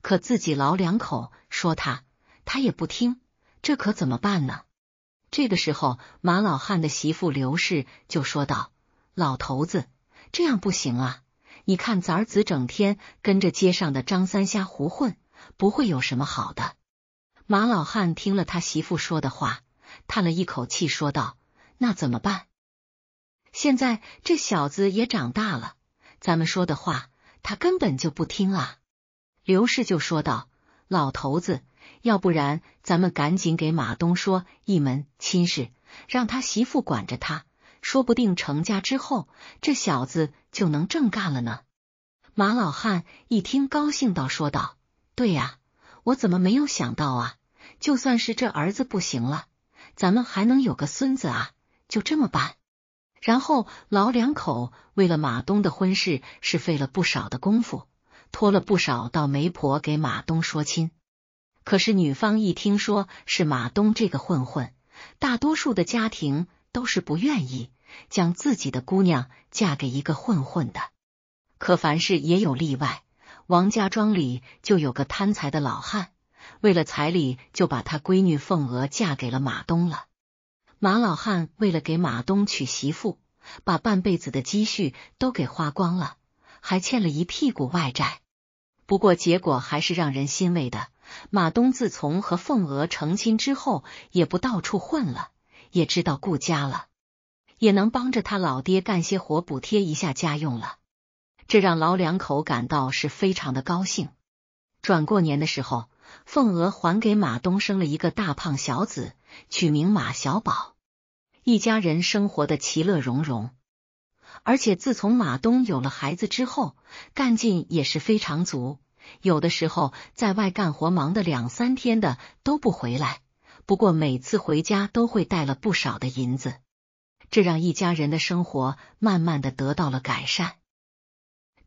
可自己老两口说他，他也不听，这可怎么办呢？这个时候，马老汉的媳妇刘氏就说道。老头子，这样不行啊！你看咱儿子整天跟着街上的张三瞎胡混，不会有什么好的。马老汉听了他媳妇说的话，叹了一口气，说道：“那怎么办？现在这小子也长大了，咱们说的话他根本就不听啊。”刘氏就说道：“老头子，要不然咱们赶紧给马东说一门亲事，让他媳妇管着他。”说不定成家之后，这小子就能正干了呢。马老汉一听，高兴到说道：“对呀，我怎么没有想到啊？就算是这儿子不行了，咱们还能有个孙子啊！就这么办。”然后老两口为了马东的婚事，是费了不少的功夫，托了不少到媒婆给马东说亲。可是女方一听说是马东这个混混，大多数的家庭。都是不愿意将自己的姑娘嫁给一个混混的。可凡事也有例外，王家庄里就有个贪财的老汉，为了彩礼就把他闺女凤娥嫁给了马东了。马老汉为了给马东娶媳妇，把半辈子的积蓄都给花光了，还欠了一屁股外债。不过结果还是让人欣慰的，马东自从和凤娥成亲之后，也不到处混了。也知道顾家了，也能帮着他老爹干些活，补贴一下家用了，这让老两口感到是非常的高兴。转过年的时候，凤娥还给马东生了一个大胖小子，取名马小宝，一家人生活的其乐融融。而且自从马东有了孩子之后，干劲也是非常足，有的时候在外干活忙的两三天的都不回来。不过每次回家都会带了不少的银子，这让一家人的生活慢慢的得到了改善。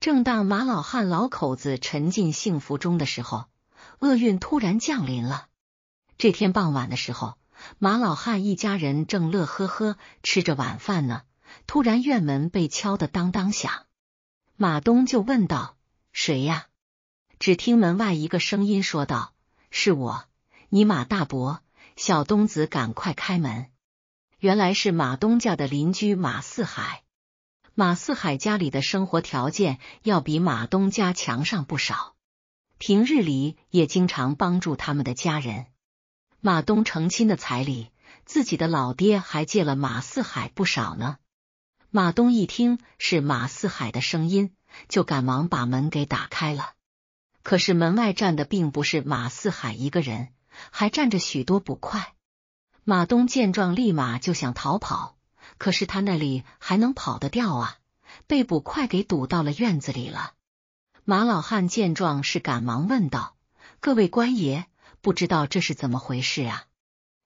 正当马老汉老口子沉浸幸福中的时候，厄运突然降临了。这天傍晚的时候，马老汉一家人正乐呵呵吃着晚饭呢，突然院门被敲得当当响。马东就问道：“谁呀？”只听门外一个声音说道：“是我，你马大伯。”小东子，赶快开门！原来是马东家的邻居马四海。马四海家里的生活条件要比马东家强上不少，平日里也经常帮助他们的家人。马东成亲的彩礼，自己的老爹还借了马四海不少呢。马东一听是马四海的声音，就赶忙把门给打开了。可是门外站的并不是马四海一个人。还站着许多捕快，马东见状立马就想逃跑，可是他那里还能跑得掉啊？被捕快给堵到了院子里了。马老汉见状是赶忙问道：“各位官爷，不知道这是怎么回事啊？”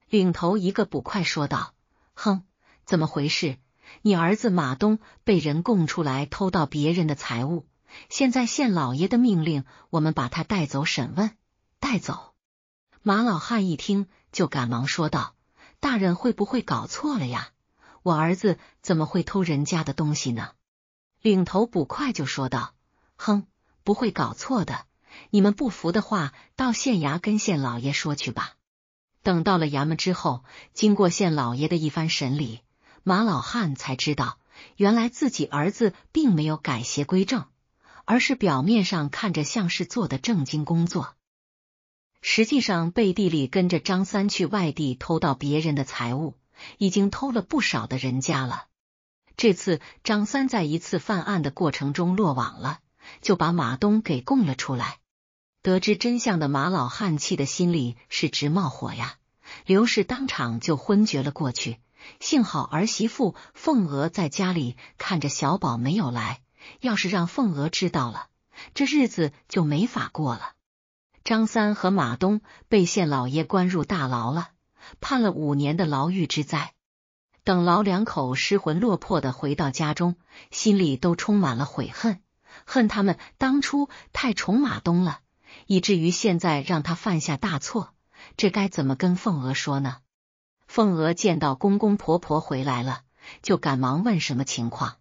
领头一个捕快说道：“哼，怎么回事？你儿子马东被人供出来偷盗别人的财物，现在县老爷的命令，我们把他带走审问，带走。”马老汉一听，就赶忙说道：“大人会不会搞错了呀？我儿子怎么会偷人家的东西呢？”领头捕快就说道：“哼，不会搞错的。你们不服的话，到县衙跟县老爷说去吧。”等到了衙门之后，经过县老爷的一番审理，马老汉才知道，原来自己儿子并没有改邪归正，而是表面上看着像是做的正经工作。实际上，背地里跟着张三去外地偷盗别人的财物，已经偷了不少的人家了。这次张三在一次犯案的过程中落网了，就把马东给供了出来。得知真相的马老汉气的心里是直冒火呀，刘氏当场就昏厥了过去。幸好儿媳妇凤娥在家里看着小宝没有来，要是让凤娥知道了，这日子就没法过了。张三和马东被县老爷关入大牢了，判了五年的牢狱之灾。等老两口失魂落魄的回到家中，心里都充满了悔恨，恨他们当初太宠马东了，以至于现在让他犯下大错。这该怎么跟凤娥说呢？凤娥见到公公婆婆回来了，就赶忙问什么情况。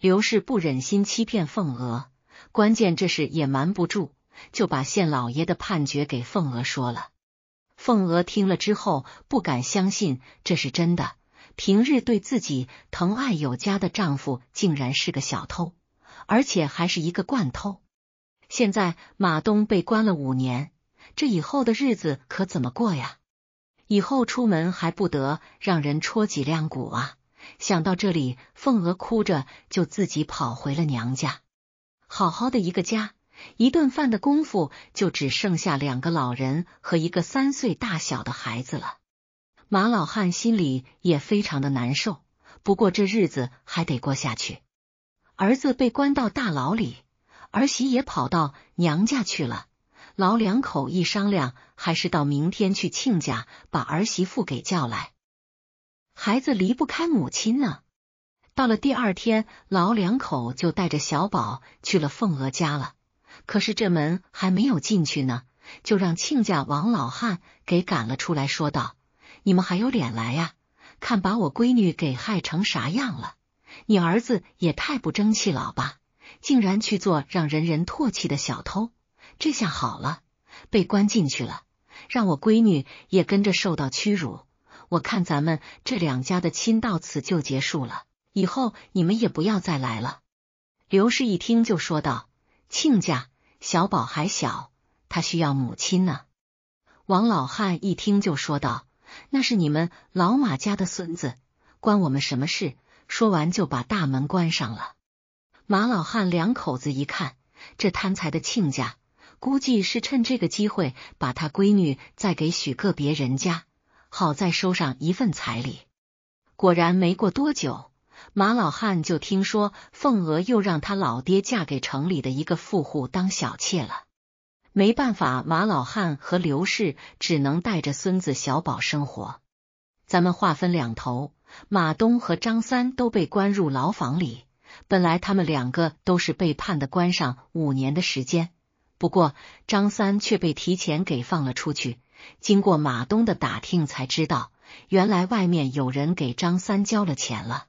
刘氏不忍心欺骗凤娥，关键这事也瞒不住。就把县老爷的判决给凤娥说了。凤娥听了之后不敢相信这是真的。平日对自己疼爱有加的丈夫，竟然是个小偷，而且还是一个惯偷。现在马东被关了五年，这以后的日子可怎么过呀？以后出门还不得让人戳脊梁骨啊！想到这里，凤娥哭着就自己跑回了娘家。好好的一个家。一顿饭的功夫，就只剩下两个老人和一个三岁大小的孩子了。马老汉心里也非常的难受，不过这日子还得过下去。儿子被关到大牢里，儿媳也跑到娘家去了。老两口一商量，还是到明天去亲家把儿媳妇给叫来。孩子离不开母亲呢。到了第二天，老两口就带着小宝去了凤娥家了。可是这门还没有进去呢，就让亲家王老汉给赶了出来，说道：“你们还有脸来呀？看把我闺女给害成啥样了！你儿子也太不争气了吧，竟然去做让人人唾弃的小偷，这下好了，被关进去了，让我闺女也跟着受到屈辱。我看咱们这两家的亲到此就结束了，以后你们也不要再来了。”刘氏一听就说道。亲家，小宝还小，他需要母亲呢。王老汉一听就说道：“那是你们老马家的孙子，关我们什么事？”说完就把大门关上了。马老汉两口子一看，这贪财的亲家，估计是趁这个机会把他闺女再给许个别人家，好再收上一份彩礼。果然，没过多久。马老汉就听说凤娥又让他老爹嫁给城里的一个富户当小妾了，没办法，马老汉和刘氏只能带着孙子小宝生活。咱们话分两头，马东和张三都被关入牢房里。本来他们两个都是被判的关上五年的时间，不过张三却被提前给放了出去。经过马东的打听才知道，原来外面有人给张三交了钱了。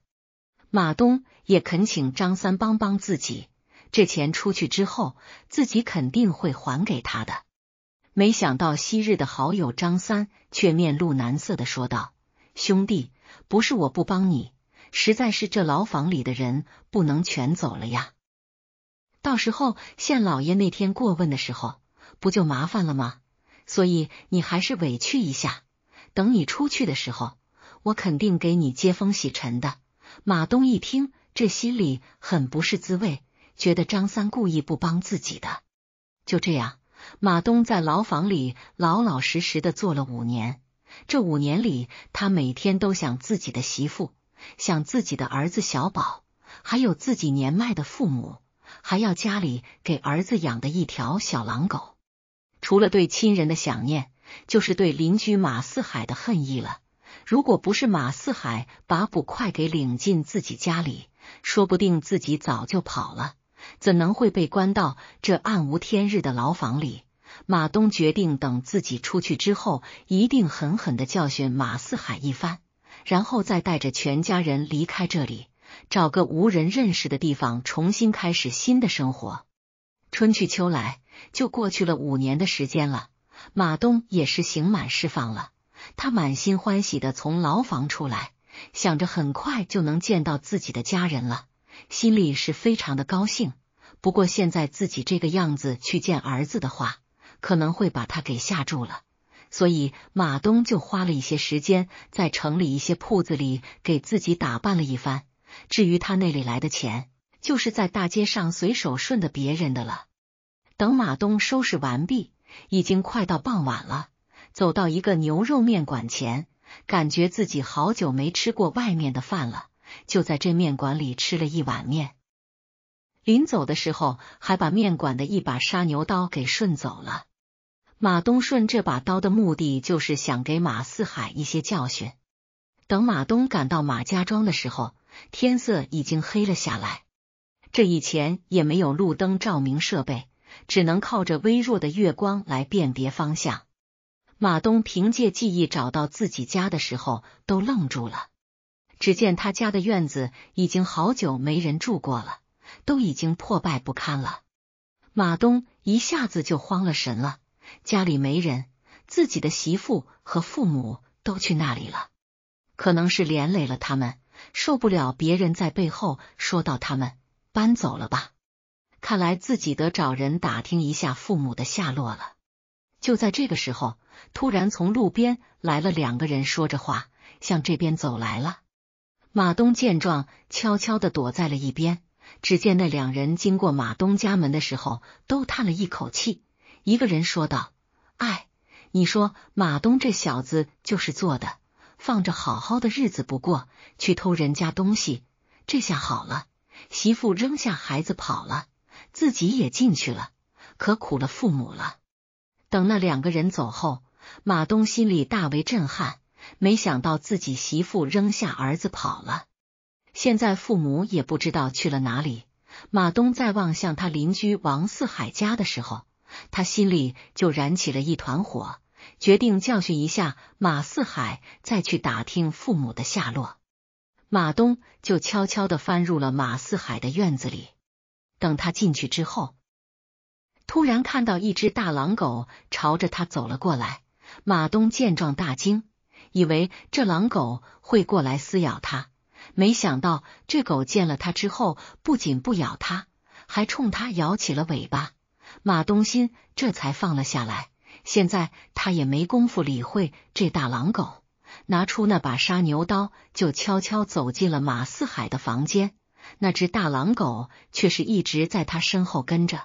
马东也恳请张三帮帮自己，这钱出去之后，自己肯定会还给他的。没想到昔日的好友张三却面露难色的说道：“兄弟，不是我不帮你，实在是这牢房里的人不能全走了呀。到时候县老爷那天过问的时候，不就麻烦了吗？所以你还是委屈一下，等你出去的时候，我肯定给你接风洗尘的。”马东一听，这心里很不是滋味，觉得张三故意不帮自己的。就这样，马东在牢房里老老实实的坐了五年。这五年里，他每天都想自己的媳妇，想自己的儿子小宝，还有自己年迈的父母，还要家里给儿子养的一条小狼狗。除了对亲人的想念，就是对邻居马四海的恨意了。如果不是马四海把捕快给领进自己家里，说不定自己早就跑了，怎能会被关到这暗无天日的牢房里？马东决定等自己出去之后，一定狠狠的教训马四海一番，然后再带着全家人离开这里，找个无人认识的地方，重新开始新的生活。春去秋来，就过去了五年的时间了，马东也是刑满释放了。他满心欢喜的从牢房出来，想着很快就能见到自己的家人了，心里是非常的高兴。不过现在自己这个样子去见儿子的话，可能会把他给吓住了，所以马东就花了一些时间在城里一些铺子里给自己打扮了一番。至于他那里来的钱，就是在大街上随手顺的别人的了。等马东收拾完毕，已经快到傍晚了。走到一个牛肉面馆前，感觉自己好久没吃过外面的饭了，就在这面馆里吃了一碗面。临走的时候，还把面馆的一把杀牛刀给顺走了。马东顺这把刀的目的就是想给马四海一些教训。等马东赶到马家庄的时候，天色已经黑了下来。这以前也没有路灯照明设备，只能靠着微弱的月光来辨别方向。马东凭借记忆找到自己家的时候，都愣住了。只见他家的院子已经好久没人住过了，都已经破败不堪了。马东一下子就慌了神了，家里没人，自己的媳妇和父母都去那里了，可能是连累了他们，受不了别人在背后说到他们搬走了吧。看来自己得找人打听一下父母的下落了。就在这个时候，突然从路边来了两个人，说着话向这边走来了。马东见状，悄悄的躲在了一边。只见那两人经过马东家门的时候，都叹了一口气。一个人说道：“哎，你说马东这小子就是做的，放着好好的日子不过，去偷人家东西。这下好了，媳妇扔下孩子跑了，自己也进去了，可苦了父母了。”等那两个人走后，马东心里大为震撼，没想到自己媳妇扔下儿子跑了，现在父母也不知道去了哪里。马东在望向他邻居王四海家的时候，他心里就燃起了一团火，决定教训一下马四海，再去打听父母的下落。马东就悄悄的翻入了马四海的院子里，等他进去之后。突然看到一只大狼狗朝着他走了过来，马东见状大惊，以为这狼狗会过来撕咬他，没想到这狗见了他之后，不仅不咬他，还冲他摇起了尾巴。马东心这才放了下来。现在他也没工夫理会这大狼狗，拿出那把杀牛刀，就悄悄走进了马四海的房间。那只大狼狗却是一直在他身后跟着。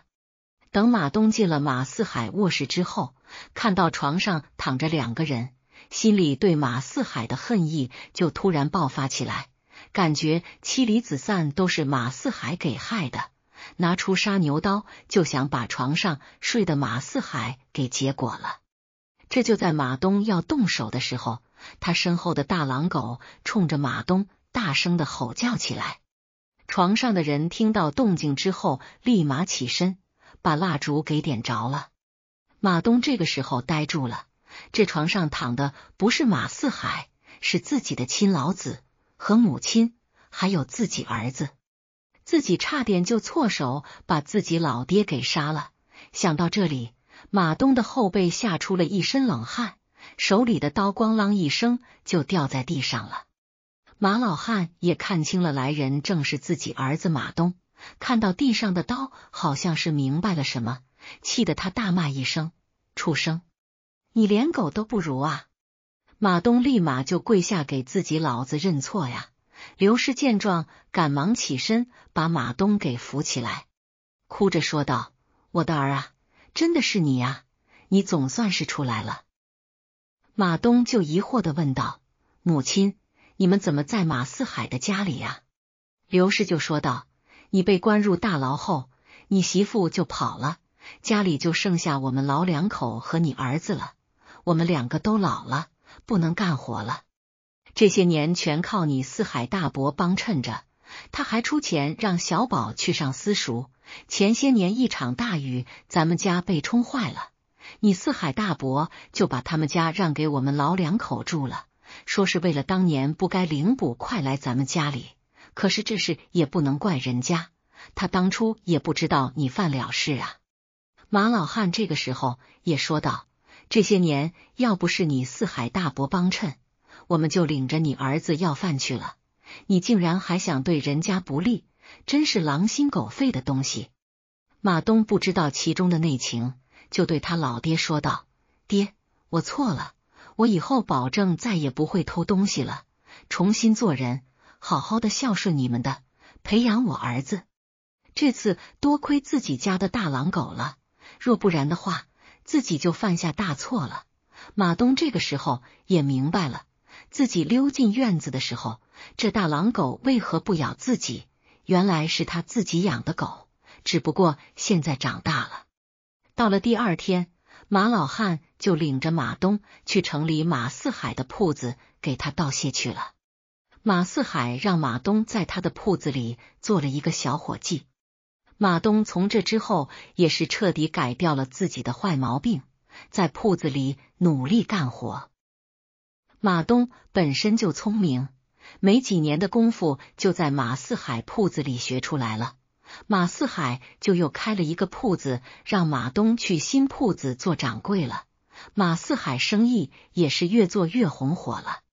等马东进了马四海卧室之后，看到床上躺着两个人，心里对马四海的恨意就突然爆发起来，感觉妻离子散都是马四海给害的，拿出杀牛刀就想把床上睡的马四海给结果了。这就在马东要动手的时候，他身后的大狼狗冲着马东大声的吼叫起来。床上的人听到动静之后，立马起身。把蜡烛给点着了，马东这个时候呆住了。这床上躺的不是马四海，是自己的亲老子和母亲，还有自己儿子。自己差点就错手把自己老爹给杀了。想到这里，马东的后背吓出了一身冷汗，手里的刀咣啷一声就掉在地上了。马老汉也看清了来人，正是自己儿子马东。看到地上的刀，好像是明白了什么，气得他大骂一声：“畜生，你连狗都不如啊！”马东立马就跪下，给自己老子认错呀。刘氏见状，赶忙起身，把马东给扶起来，哭着说道：“我的儿啊，真的是你呀，你总算是出来了。”马东就疑惑的问道：“母亲，你们怎么在马四海的家里呀？”刘氏就说道。你被关入大牢后，你媳妇就跑了，家里就剩下我们老两口和你儿子了。我们两个都老了，不能干活了。这些年全靠你四海大伯帮衬着，他还出钱让小宝去上私塾。前些年一场大雨，咱们家被冲坏了，你四海大伯就把他们家让给我们老两口住了，说是为了当年不该领补，快来咱们家里。可是这事也不能怪人家，他当初也不知道你犯了事啊。马老汉这个时候也说道：“这些年要不是你四海大伯帮衬，我们就领着你儿子要饭去了。你竟然还想对人家不利，真是狼心狗肺的东西！”马东不知道其中的内情，就对他老爹说道：“爹，我错了，我以后保证再也不会偷东西了，重新做人。”好好的孝顺你们的，培养我儿子。这次多亏自己家的大狼狗了，若不然的话，自己就犯下大错了。马东这个时候也明白了，自己溜进院子的时候，这大狼狗为何不咬自己？原来是他自己养的狗，只不过现在长大了。到了第二天，马老汉就领着马东去城里马四海的铺子给他道谢去了。马四海让马东在他的铺子里做了一个小伙计。马东从这之后也是彻底改掉了自己的坏毛病，在铺子里努力干活。马东本身就聪明，没几年的功夫就在马四海铺子里学出来了。马四海就又开了一个铺子，让马东去新铺子做掌柜了。马四海生意也是越做越红火了。